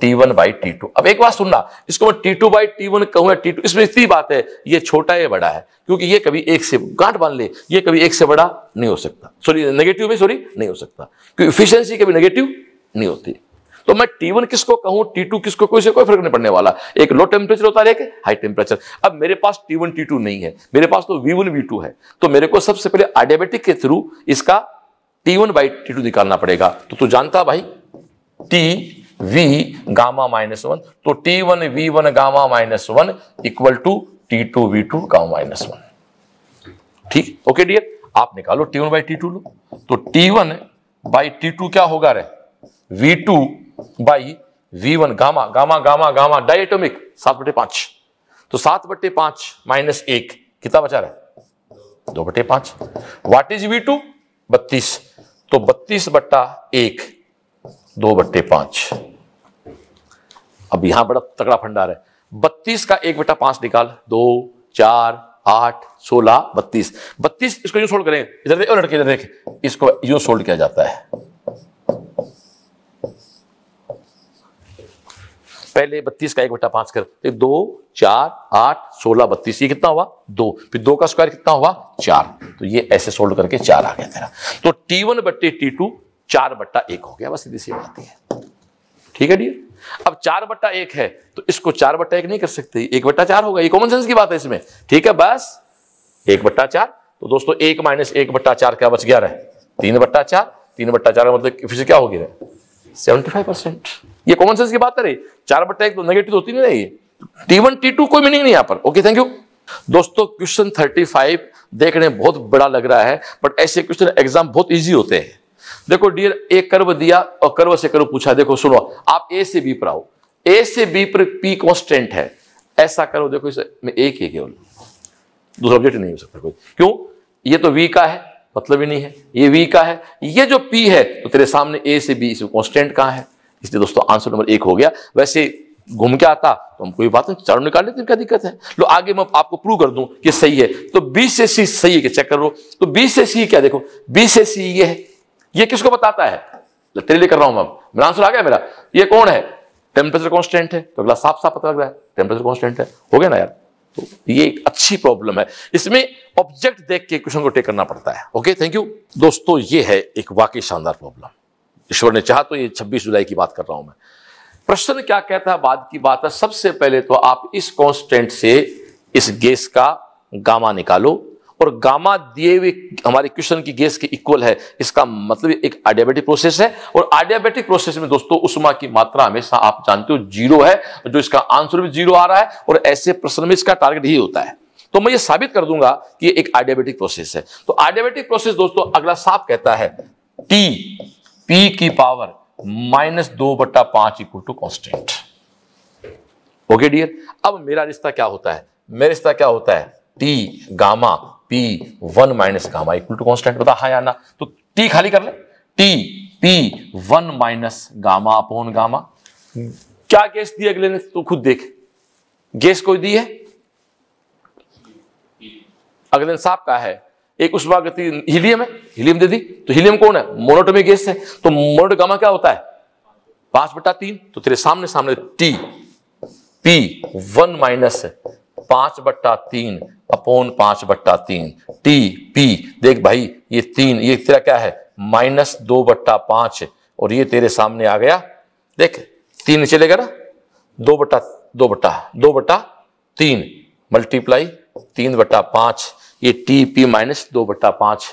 T one by T two अब एक बात सुनना इसको मैं T two by T one कहूँ टी टू इसमें इतनी बात है ये छोटा है बड़ा है क्योंकि ये कभी एक से गांठ बांध ले ये कभी एक से बड़ा नहीं हो सकता सॉरी नेगेटिव में सॉरी नहीं हो सकता क्योंकि इफिशियंसी कभी नेगेटिव नहीं होती तो मैं टी वन किसको कहूं टी टू किसको कोई से कोई फर्क नहीं पड़ने वाला एक लो टेम्परेचर होता है एक हाई टेम्परेचर अब मेरे पास टी वन टी टू नहीं है मेरे पास तो वी वन वी टू है तो मेरे को सबसे पहले आडियाबेटिक के थ्रू इसका T one by T two निकालना पड़ेगा तो तू जानता भाई T V gamma minus one तो T one V one gamma minus one equal to T two V two gamma minus one ठीक ओके डियर आप निकालो T one by T two लो तो T one by T two क्या होगा रे V two by V one gamma gamma gamma gamma diatomic सात बटे पांच तो सात बटे पांच माइनस एक कितना बचा रहा दो बटे पांच वाट इज वी टू बत्तीस तो बत्तीस बट्टा एक दो बट्टे पांच अब यहां बड़ा तगड़ा फंडार है बत्तीस का एक बट्टा पांच निकाल दो चार आठ सोलह बत्तीस बत्तीस इसको यूं सोल्ड करें इधर देख लड़के इधर देख इसको यूं सोल्ड किया जाता है पहले बत्तीस का एक बट्टा पांच कर एक दो चार आठ सोलह बत्तीस ये कितना हुआ दो फिर दो का स्क्वायर कितना हुआ चार तो ये ऐसे सोल्ड करके चार आ गया तेरा तो टी वन बट्टे टी टू चार बट्टा एक हो गया बस सीधी सी बात है ठीक है डियर अब चार बट्टा एक है तो इसको चार बट्टा एक नहीं कर सकते एक बट्टा चार होगा ये कॉमन सेंस की बात है इसमें ठीक है बस एक बट्टा चार तो दोस्तों एक माइनस एक बट्टा चार क्या बच गया रहा तीन बट्टा चार तीन बट्टा चार मतलब फिर क्या होगी सेवेंटी फाइव परसेंट ये कॉमन सेंस की बात है रही चार बट्टा एक तो नेगेटिव तो होती नहीं रही टी वन टी टू कोई मीनिंग नहीं यहां पर ओके थैंक यू दोस्तों क्वेश्चन थर्टी फाइव देखने बहुत बड़ा लग रहा है बट ऐसे क्वेश्चन एग्जाम बहुत ईजी होते हैं देखो डियर एक कर्व दिया और कर्व से कर्व पूछा देखो सुनो आप ए से बी पर आओ ए से बी पर पी कॉन्स्टेंट है ऐसा करो देखो इसे मैं एक ही केवल दूसरा ऑब्जेक्ट नहीं हो सकता कोई क्यों ये तो वी का है मतलब ही नहीं है ये वी का है ये जो पी है तो तेरे सामने ए से बी इसमें कॉन्स्टेंट कहाँ है इसलिए दोस्तों आंसर नंबर एक हो गया वैसे घूम के आता तो हम कोई बात नहीं चारों निकाल लेते क्या दिक्कत है लो आगे मैं आपको प्रूव कर दूं कि सही है तो बी से सी सही है कि चेक करो तो बी से सी क्या देखो बी से सी ये है ये किसको बताता है तेरे लिए कर रहा हूं मैं आंसर आ गया मेरा ये कौन है टेम्परेचर कॉन्स्टेंट है तो अगला साफ साफ पता लग रहा है टेम्परेचर कॉन्स्टेंट है हो गया ना यार तो ये एक अच्छी प्रॉब्लम है इसमें ऑब्जेक्ट देख के क्वेश्चन को टेक करना पड़ता है ओके थैंक यू दोस्तों ये है एक वाकई शानदार प्रॉब्लम ईश्वर ने चाहा तो ये 26 जुलाई की बात कर रहा हूं मैं प्रश्न क्या कहता है बाद की बात है सबसे पहले तो आप इस कॉन्स्टेंट से इस गैस का गामा निकालो और गामा दिए हुए हमारे क्वेश्चन की गैस के इक्वल है इसका मतलब एक आडियाबेटिक प्रोसेस है और आडियाबेटिक प्रोसेस में दोस्तों उष्मा की मात्रा हमेशा आप जानते हो जीरो है जो इसका आंसर भी जीरो आ रहा है और ऐसे प्रश्न में इसका टारगेट ही होता है तो मैं ये साबित कर दूंगा कि ये एक आइडियाबेटिक प्रोसेस है तो आइडियाबेटिक प्रोसेस दोस्तों अगला साफ कहता है टी पी की पावर माइनस दो बट्टा पांच equal to constant okay dear अब मेरा रिश्ता क्या होता है मेरा रिश्ता क्या होता है T gamma P one minus gamma equal to constant बता हाँ या ना तो टी खाली कर ले T P one minus gamma upon gamma क्या गैस दी अगले ने तो खुद देख गैस कोई दी है अगले ने साफ कहा है एक उस उष्मा गति हीलियम है हीलियम दे दी तो हीलियम कौन है मोनोटोमी गैस है तो गामा क्या होता है पांच बटा तीन तो तेरे सामने सामने टी पी वन माइनस पांच बट्टा तीन अपोन पांच बट्टा तीन टी पी देख भाई ये तीन ये तेरा क्या है माइनस दो बट्टा पांच और ये तेरे सामने आ गया देख तीन चलेगा ना दो बट्टा दो बट्टा दो बट्टा तीन मल्टीप्लाई तीन बट्टा पांच ये टी पी माइनस दो बट्टा पांच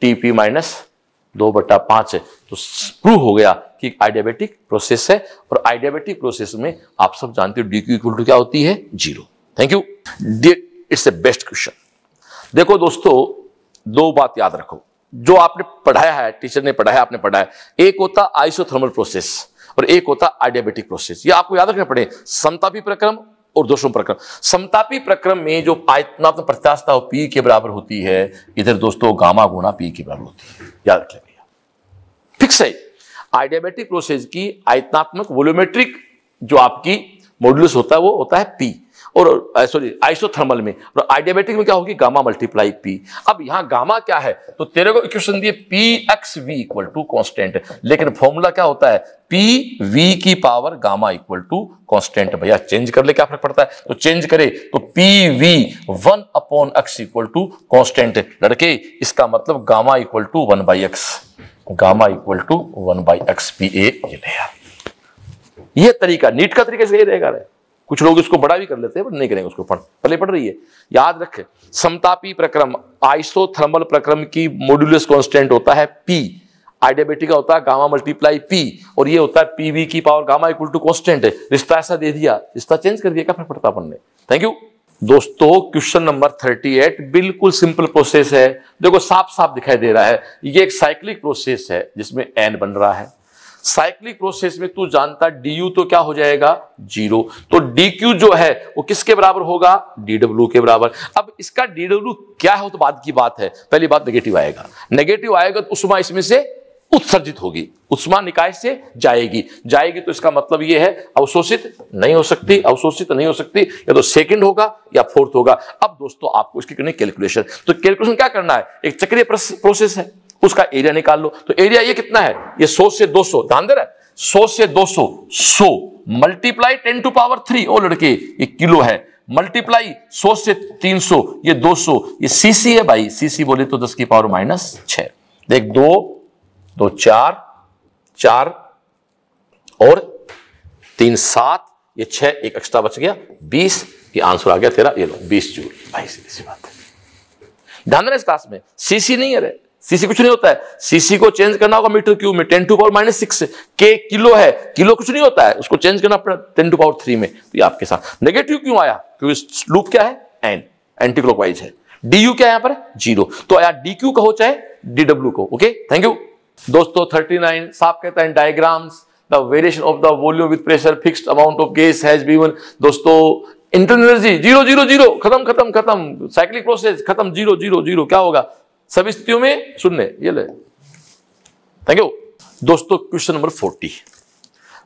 टी पी माइनस दो बट्टा पांच तो प्रूव हो गया कि आइडियाबेटिक प्रोसेस है और आइडियाबेटिक प्रोसेस में आप सब जानते हो डी क्यू इक्वल टू क्या होती है zero thank you it's a best question देखो दोस्तों दो बात याद रखो जो आपने पढ़ाया है टीचर ने पढ़ाया आपने पढ़ाया एक होता आइसोथर्मल प्रोसेस और एक होता आइडियाबेटिक प्रोसेस ये आपको याद रखना पड़े समतापी प्रक्रम और दोषों प्रक्रम समतापी प्रक्रम में जो आयतनात्मक प्रत्यास्था पी के बराबर होती है इधर दोस्तों गामा गुणा पी के बराबर होती है याद रख लेना फिक्स है आइडियाबेटिक प्रोसेस की आयतनात्मक वोल्यूमेट्रिक जो आपकी मॉड्यूल होता है वो होता है पी और सॉरी आइसोथर्मल में और आइडियाबेटिक में क्या होगी गामा मल्टीप्लाई पी अब यहां गामा क्या है तो तेरे को इक्वेशन दिए P X V equal to constant लेकिन फॉर्मूला क्या होता है पी वी की power gamma equal to constant भैया चेंज कर ले क्या फर्क पड़ता है तो चेंज करे तो P V one upon X equal to constant लड़के इसका मतलब gamma equal to one by X gamma equal to one by X P ए ये तरीका नीट का तरीका सही रहेगा रहे। कुछ लोग इसको बड़ा भी कर लेते हैं बट नहीं करेंगे उसको पढ़ पहले पढ़ रही है याद रखें समतापी प्रक्रम आइसोथर्मल प्रक्रम की मोड्यूलस कॉन्स्टेंट होता है पी आइडियाबेटिक का होता है गामा मल्टीप्लाई पी और ये होता है पी वी की power gamma equal to constant है रिश्ता ऐसा दे दिया रिश्ता चेंज कर दिया क्या फर्क पड़ता अपन ने थैंक यू दोस्तों क्वेश्चन नंबर 38 बिल्कुल सिंपल प्रोसेस है देखो साफ साफ दिखाई दे रहा है ये एक साइक्लिक प्रोसेस है जिसमें एन बन रहा है साइक्लिक प्रोसेस में तू जानता डी यू तो क्या हो जाएगा जीरो तो डी क्यू जो है वो किसके बराबर होगा डी डब्ल्यू के बराबर अब इसका डी डब्ल्यू क्या है तो बाद की बात है पहली बात नेगेटिव आएगा नेगेटिव आएगा तो उसमें इसमें से उत्सर्जित होगी उष्मा निकाय से जाएगी जाएगी तो इसका मतलब यह है अवशोषित नहीं हो सकती अवशोषित नहीं हो सकती या तो सेकंड होगा या फोर्थ होगा अब दोस्तों आपको इसकी करनी कैलकुलेशन तो कैलकुलेशन क्या करना है एक चक्रीय प्रोसेस है उसका एरिया निकाल लो तो एरिया ये कितना है ये 100 से 200 सौ ध्यान दे रहा है 100 से 200 सौ so multiply ten to power three ओ लड़के ये किलो है मल्टीप्लाई 100 से 300 ये 200 ये सीसी है भाई सीसी बोले तो 10 की पावर माइनस छ देख दो दो चार चार और तीन सात ये छह एक, एक्स्ट्रा बच गया बीस ये आंसर आ गया तेरा ये लो बीस जूल भाई सीधी सी बात है ध्यान रहे इस क्लास में सीसी नहीं है रे सीसी कुछ नहीं होता है सीसी को चेंज करना होगा मीटर क्यूब में ten to power minus six के किलो है किलो कुछ नहीं होता है उसको चेंज करना पड़ा टेन टू पावर थ्री में तो ये आपके साथ नेगेटिव क्यों आया क्योंकि लूप क्या है एन एंटी क्लॉकवाइज है डी यू क्या यहां पर जीरो तो आया डी क्यू कहो चाहे डी डब्ल्यू को ओके थैंक यू दोस्तों थर्टी नाइन साफ कहते हैं diagrams the variation of the volume with pressure fixed amount of gas has been दोस्तों internal energy zero zero zero खत्म खत्म खत्म साइक्लिक प्रोसेस खत्म जीरो जीरो जीरो क्या होगा सभी स्थितियों में सुनने ये ले थैंक यू दोस्तों क्वेश्चन नंबर फोर्टी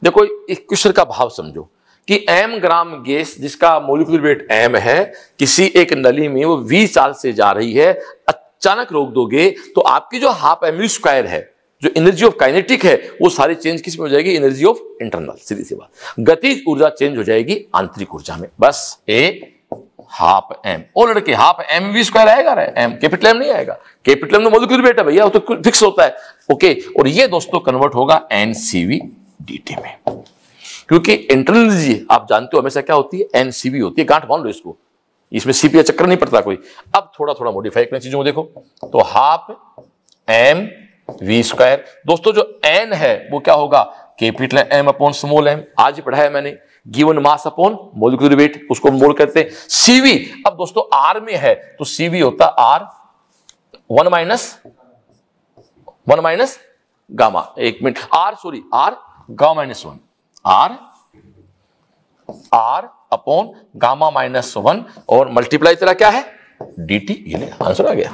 देखो इस क्वेश्चन का भाव समझो कि एम ग्राम गैस जिसका मोलिकुलर वेट एम है किसी एक नली में वो वी साल से जा रही है अचानक रोक दोगे तो आपकी जो हाफ एम यू स्क्वायर है जो एनर्जी ऑफ काइनेटिक है वो सारी चेंज किस में हो जाएगी एनर्जी ऑफ इंटरनल सीधी सी बात गतिज ऊर्जा चेंज हो जाएगी आंतरिक ऊर्जा में बस ए हाफ एम ओ लड़के हाफ एम वी स्क्वायर आएगा रहे एम कैपिटल एम नहीं आएगा कैपिटल एम तो मधुकृत बेटा भैया वो तो फिक्स होता है ओके और ये दोस्तों कन्वर्ट होगा एन सीवी डी टी में क्योंकि इंटरनल एनर्जी आप जानते हो हमेशा क्या होती है एन सीवी होती है गांठ मान लो इसको इसमें सीपी चक्कर नहीं पड़ता कोई अब थोड़ा थोड़ा मॉडिफाई करने चीजों को देखो तो हाफ एम वी स्क्वायर दोस्तों जो एन है वो क्या होगा capital M upon small M आज पढ़ाया मैंने given mass upon molecular weight उसको मोल कहते हैं सीवी अब दोस्तों आर में है तो सीवी होता R one minus one minus gamma एक मिनट आर सॉरी आर गा minus one R R upon gamma minus one और मल्टीप्लाई तेरा क्या है डी टी ये आंसर आ गया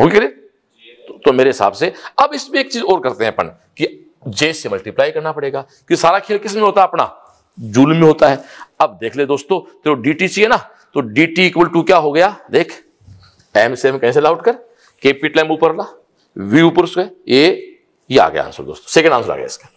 हो गया तो, तो मेरे हिसाब से अब इसमें एक चीज और करते हैं अपन कि जे से मल्टीप्लाई करना पड़ेगा क्योंकि सारा खेल किस में होता है अपना जूल में होता है अब देख ले दोस्तों तेरे डी टी चाहिए ना तो डी टी इक्वल टू क्या हो गया देख एम से एम कैंसिल आउट कर के पी टाइम ऊपर ला वी ऊपर उसके ए ये आ गया आंसर दोस्तों सेकेंड आंसर आ गया इसका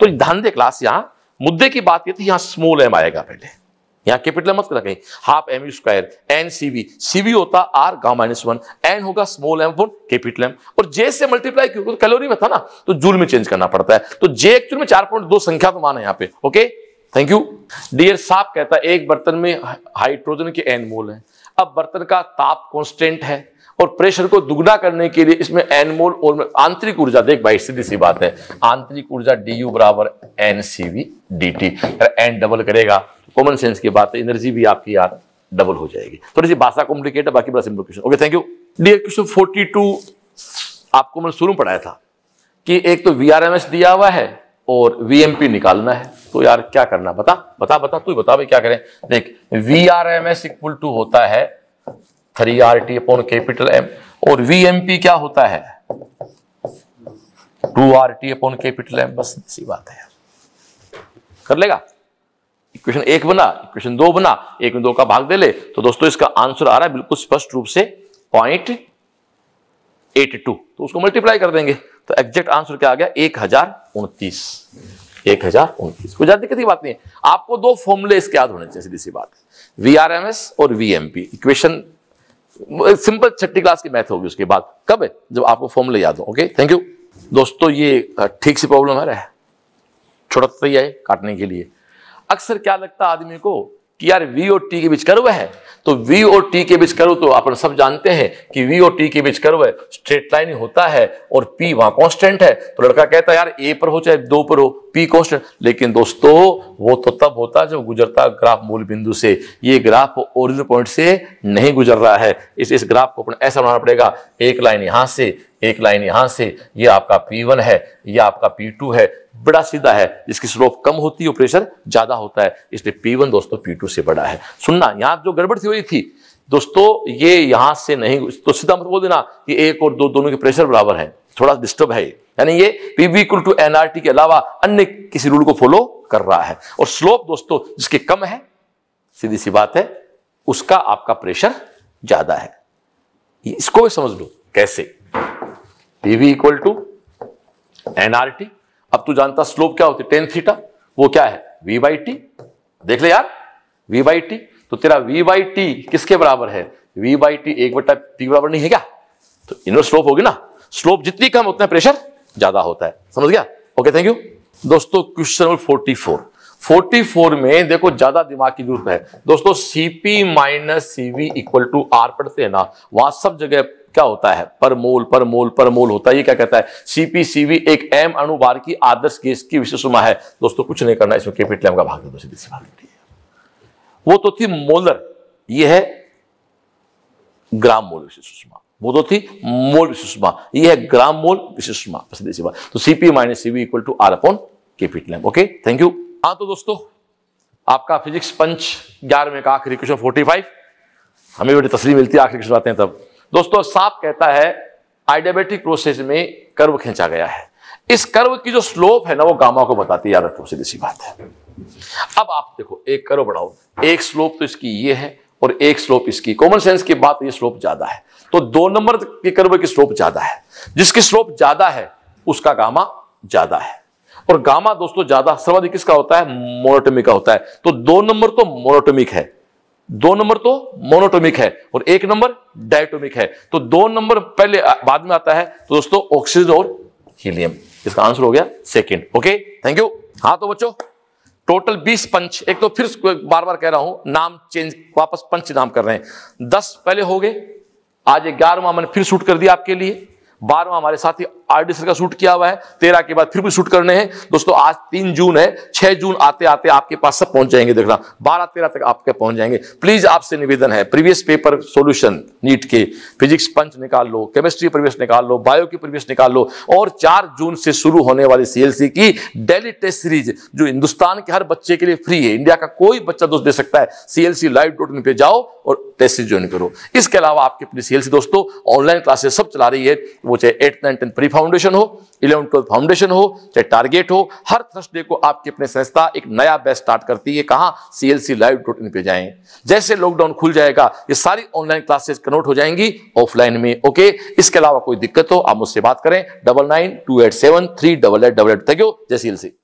तो ध्यान दे क्लास यहां मुद्दे की बात ये थी यहां स्मॉल एम आएगा पहले यहाँ कैपिटल मत रखें half M U square N C V C V होता आर गा माइनस वन एन होगा small M four capital M और जे से मल्टीप्लाई क्योंकि कैलोरी में था ना तो जूल में चेंज करना पड़ता है तो जे एक्चुअल में चार पॉइंट दो संख्या तो मान है यहाँ पे ओके थैंक यू डियर साफ कहता है एक बर्तन में हाइड्रोजन के एन मोल है अब बर्तन का ताप कॉन्स्टेंट है और प्रेशर को दुगना करने के लिए इसमें एन मोल और आंतरिक ऊर्जा देख भाई सीधी सी बात है आंतरिक ऊर्जा डी यू बराबर N C V D T N double करेगा कॉमन सेंस की बात है एनर्जी भी आपकी यार डबल हो जाएगी थोड़ी सी भाषा कॉम्प्लिकेट है बाकी बड़ा simple question okay thank you dear question forty two आपको मैंने शुरू पढ़ाया था कि एक तो वी दिया हुआ है और वी निकालना है तो यार क्या करना बता बता बता तू बता भाई क्या करें देख V R M S equal to होता है three R T upon capital M और वी एम पी क्या होता है two R T upon capital M बस ऐसी बात है कर लेगा इक्वेशन एक बना इक्वेशन दो बना एक में दो का भाग दे ले तो दोस्तों इसका आंसर आ रहा है बिल्कुल स्पष्ट रूप से पॉइंट एट टू तो उसको मल्टीप्लाई कर देंगे तो एग्जैक्ट आंसर क्या आ गया एक हजार उनतीस एक हजार उनतीस कोई ज्यादा दिक्कत की बात नहीं है आपको दो फॉर्मूले इसके याद होने चाहिए सीधी सी बात वी आर एम एस और V M P equation simple छठी क्लास की मैथ होगी उसके बाद कब है जब आपको फॉर्मूले याद हो ओके थैंक यू दोस्तों ये ठीक सी प्रॉब्लम है छोटा ही है काटने के लिए अक्सर क्या लगता आदमी को कि यार वी और टी के बीच कर्व है तो वी और टी के बीच कर्व तो अपन सब जानते हैं कि वी और टी के बीच कर्व है स्ट्रेट लाइन होता है और पी वहां कांस्टेंट है तो लड़का कहता है यार ए पर हो चाहे दो पर हो पी कांस्टेंट लेकिन दोस्तों वो तो तब होता है जब गुजरता ग्राफ मूल बिंदु से ये ग्राफ ओरिजिनल पॉइंट से नहीं गुजर रहा है इस इस ग्राफ को अपन ऐसा बनाना पड़ेगा एक लाइन यहां से एक लाइन यहां से ये आपका पी है ये आपका पी है बड़ा सीधा है जिसकी स्लोप कम होती है प्रेशर ज्यादा होता है इसलिए पी वन दोस्तों पी टू से बड़ा है सुनना यहां जो गड़बड़ थी हुई थी दोस्तों ये यहां से नहीं तो सीधा मत बोल देना कि एक और दो दोनों के प्रेशर बराबर है थोड़ा डिस्टर्ब है यानी ये P equal to N R T के अलावा अन्य किसी रूल को फॉलो कर रहा है और स्लोप दोस्तों जिसके कम है सीधी सी बात है उसका आपका प्रेशर ज्यादा है इसको भी समझ लो कैसे पीवी इक्वल टू एनआरटी अब तू जानता स्लोप क्या होती है टेन थीटा वो क्या है वी बाई टी देख ले यार वी बाई टी तो तेरा वी बाई टी किसके बराबर है वी बाई टी एक बट्टा टी बराबर नहीं है क्या तो इनवर्स स्लोप होगी ना स्लोप जितनी कम उतना प्रेशर ज्यादा होता है समझ गया ओके थैंक यू दोस्तों क्वेश्चन नंबर फोर्टी फोर 44 में देखो ज्यादा दिमाग की जरूरत है दोस्तों C P minus C V equal to R पढ़ते हैं ना वहां सब जगह क्या होता है पर मोल पर मोल पर मोल होता है ये क्या कहता है सीपी सीवी एक एम अणुभार की आदर्श गैस की विशेषमा है दोस्तों कुछ नहीं करना इसमें केपिटल का भाग दो सीधी सी बात वो तो थी मोलर ये है ग्राम मोल विशेषमा वो तो थी मोल विशेषमा ये है ग्राम मोल विशेषमा सीधी सी बात तो C P minus C V equal to R upon capital okay thank you हाँ तो दोस्तों आपका फिजिक्स पंच ग्यारहवें का आखिरी क्वेश्चन फोर्टी फाइव हमें बड़ी तस्वीर मिलती है आखिरी क्वेश्चन आते हैं तब दोस्तों साफ कहता है आइडियाबेटिक प्रोसेस में कर्व खींचा गया है इस कर्व की जो स्लोप है ना वो गामा को बताती है याद रखो सीधी सी बात है अब आप देखो एक कर्व बढ़ाओ एक स्लोप तो इसकी ये है और एक स्लोप इसकी कॉमन सेंस की बात ये स्लोप ज्यादा है तो दो नंबर की कर्व की स्लोप ज्यादा है जिसकी स्लोप ज्यादा है उसका गामा ज्यादा है और गामा दोस्तों ज्यादा सर्वाधिक किसका होता है मोनोटोमिक का होता है तो दो नंबर तो मोनोटोमिक है दो नंबर तो मोनोटोमिक है और एक नंबर डायटोमिक है तो दो नंबर पहले बाद में आता है तो दोस्तों ऑक्सीजन और हीलियम इसका आंसर हो गया सेकेंड ओके थैंक यू हाँ तो बच्चों टोटल 20 पंच एक तो फिर बार बार कह रहा हूं नाम चेंज वापस पंच नाम कर रहे हैं दस पहले हो गए आज ग्यारहवा मैंने फिर शूट कर दिया आपके लिए बारहवा हमारे साथ ही डी सर का शूट किया हुआ है तेरह के बाद फिर भी शूट करने हैं दोस्तों आज तीन जून है छह जून आते आते आपके पास सब पहुंच जाएंगे देखना बारह तेरह तक आपके पहुंच जाएंगे प्लीज आपसे निवेदन है प्रीवियस पेपर सॉल्यूशन नीट के फिजिक्स पंच निकाल लो केमिस्ट्री प्रवेश निकाल लो बायो की प्रवेश निकाल लो और चार जून से शुरू होने वाली सीएलसी की डेली टेस्ट सीरीज जो हिंदुस्तान के हर बच्चे के लिए फ्री है इंडिया का कोई बच्चा दोस्त दे सकता है सीएलसी लाइव डॉट इन पे जाओ और टेस्ट सीरीज ज्वाइन करो इसके अलावा आपके अपनी सीएलसी दोस्तों ऑनलाइन क्लासेस सब चला रही है वो चाहे eighth nine tenth pre foundation हो इलेवन ट्वेल्थ फाउंडेशन हो चाहे टारगेट हो हर थर्सडे को आपकी अपने संस्था एक नया बैच स्टार्ट करती है कहाँ C L C live dot in पे जाए जैसे लॉकडाउन खुल जाएगा ये सारी ऑनलाइन क्लासेस कन्वर्ट हो जाएंगी ऑफलाइन में ओके इसके अलावा कोई दिक्कत हो आप मुझसे बात करें double nine two eight seven three double eight double eight thank you जय सी एल सी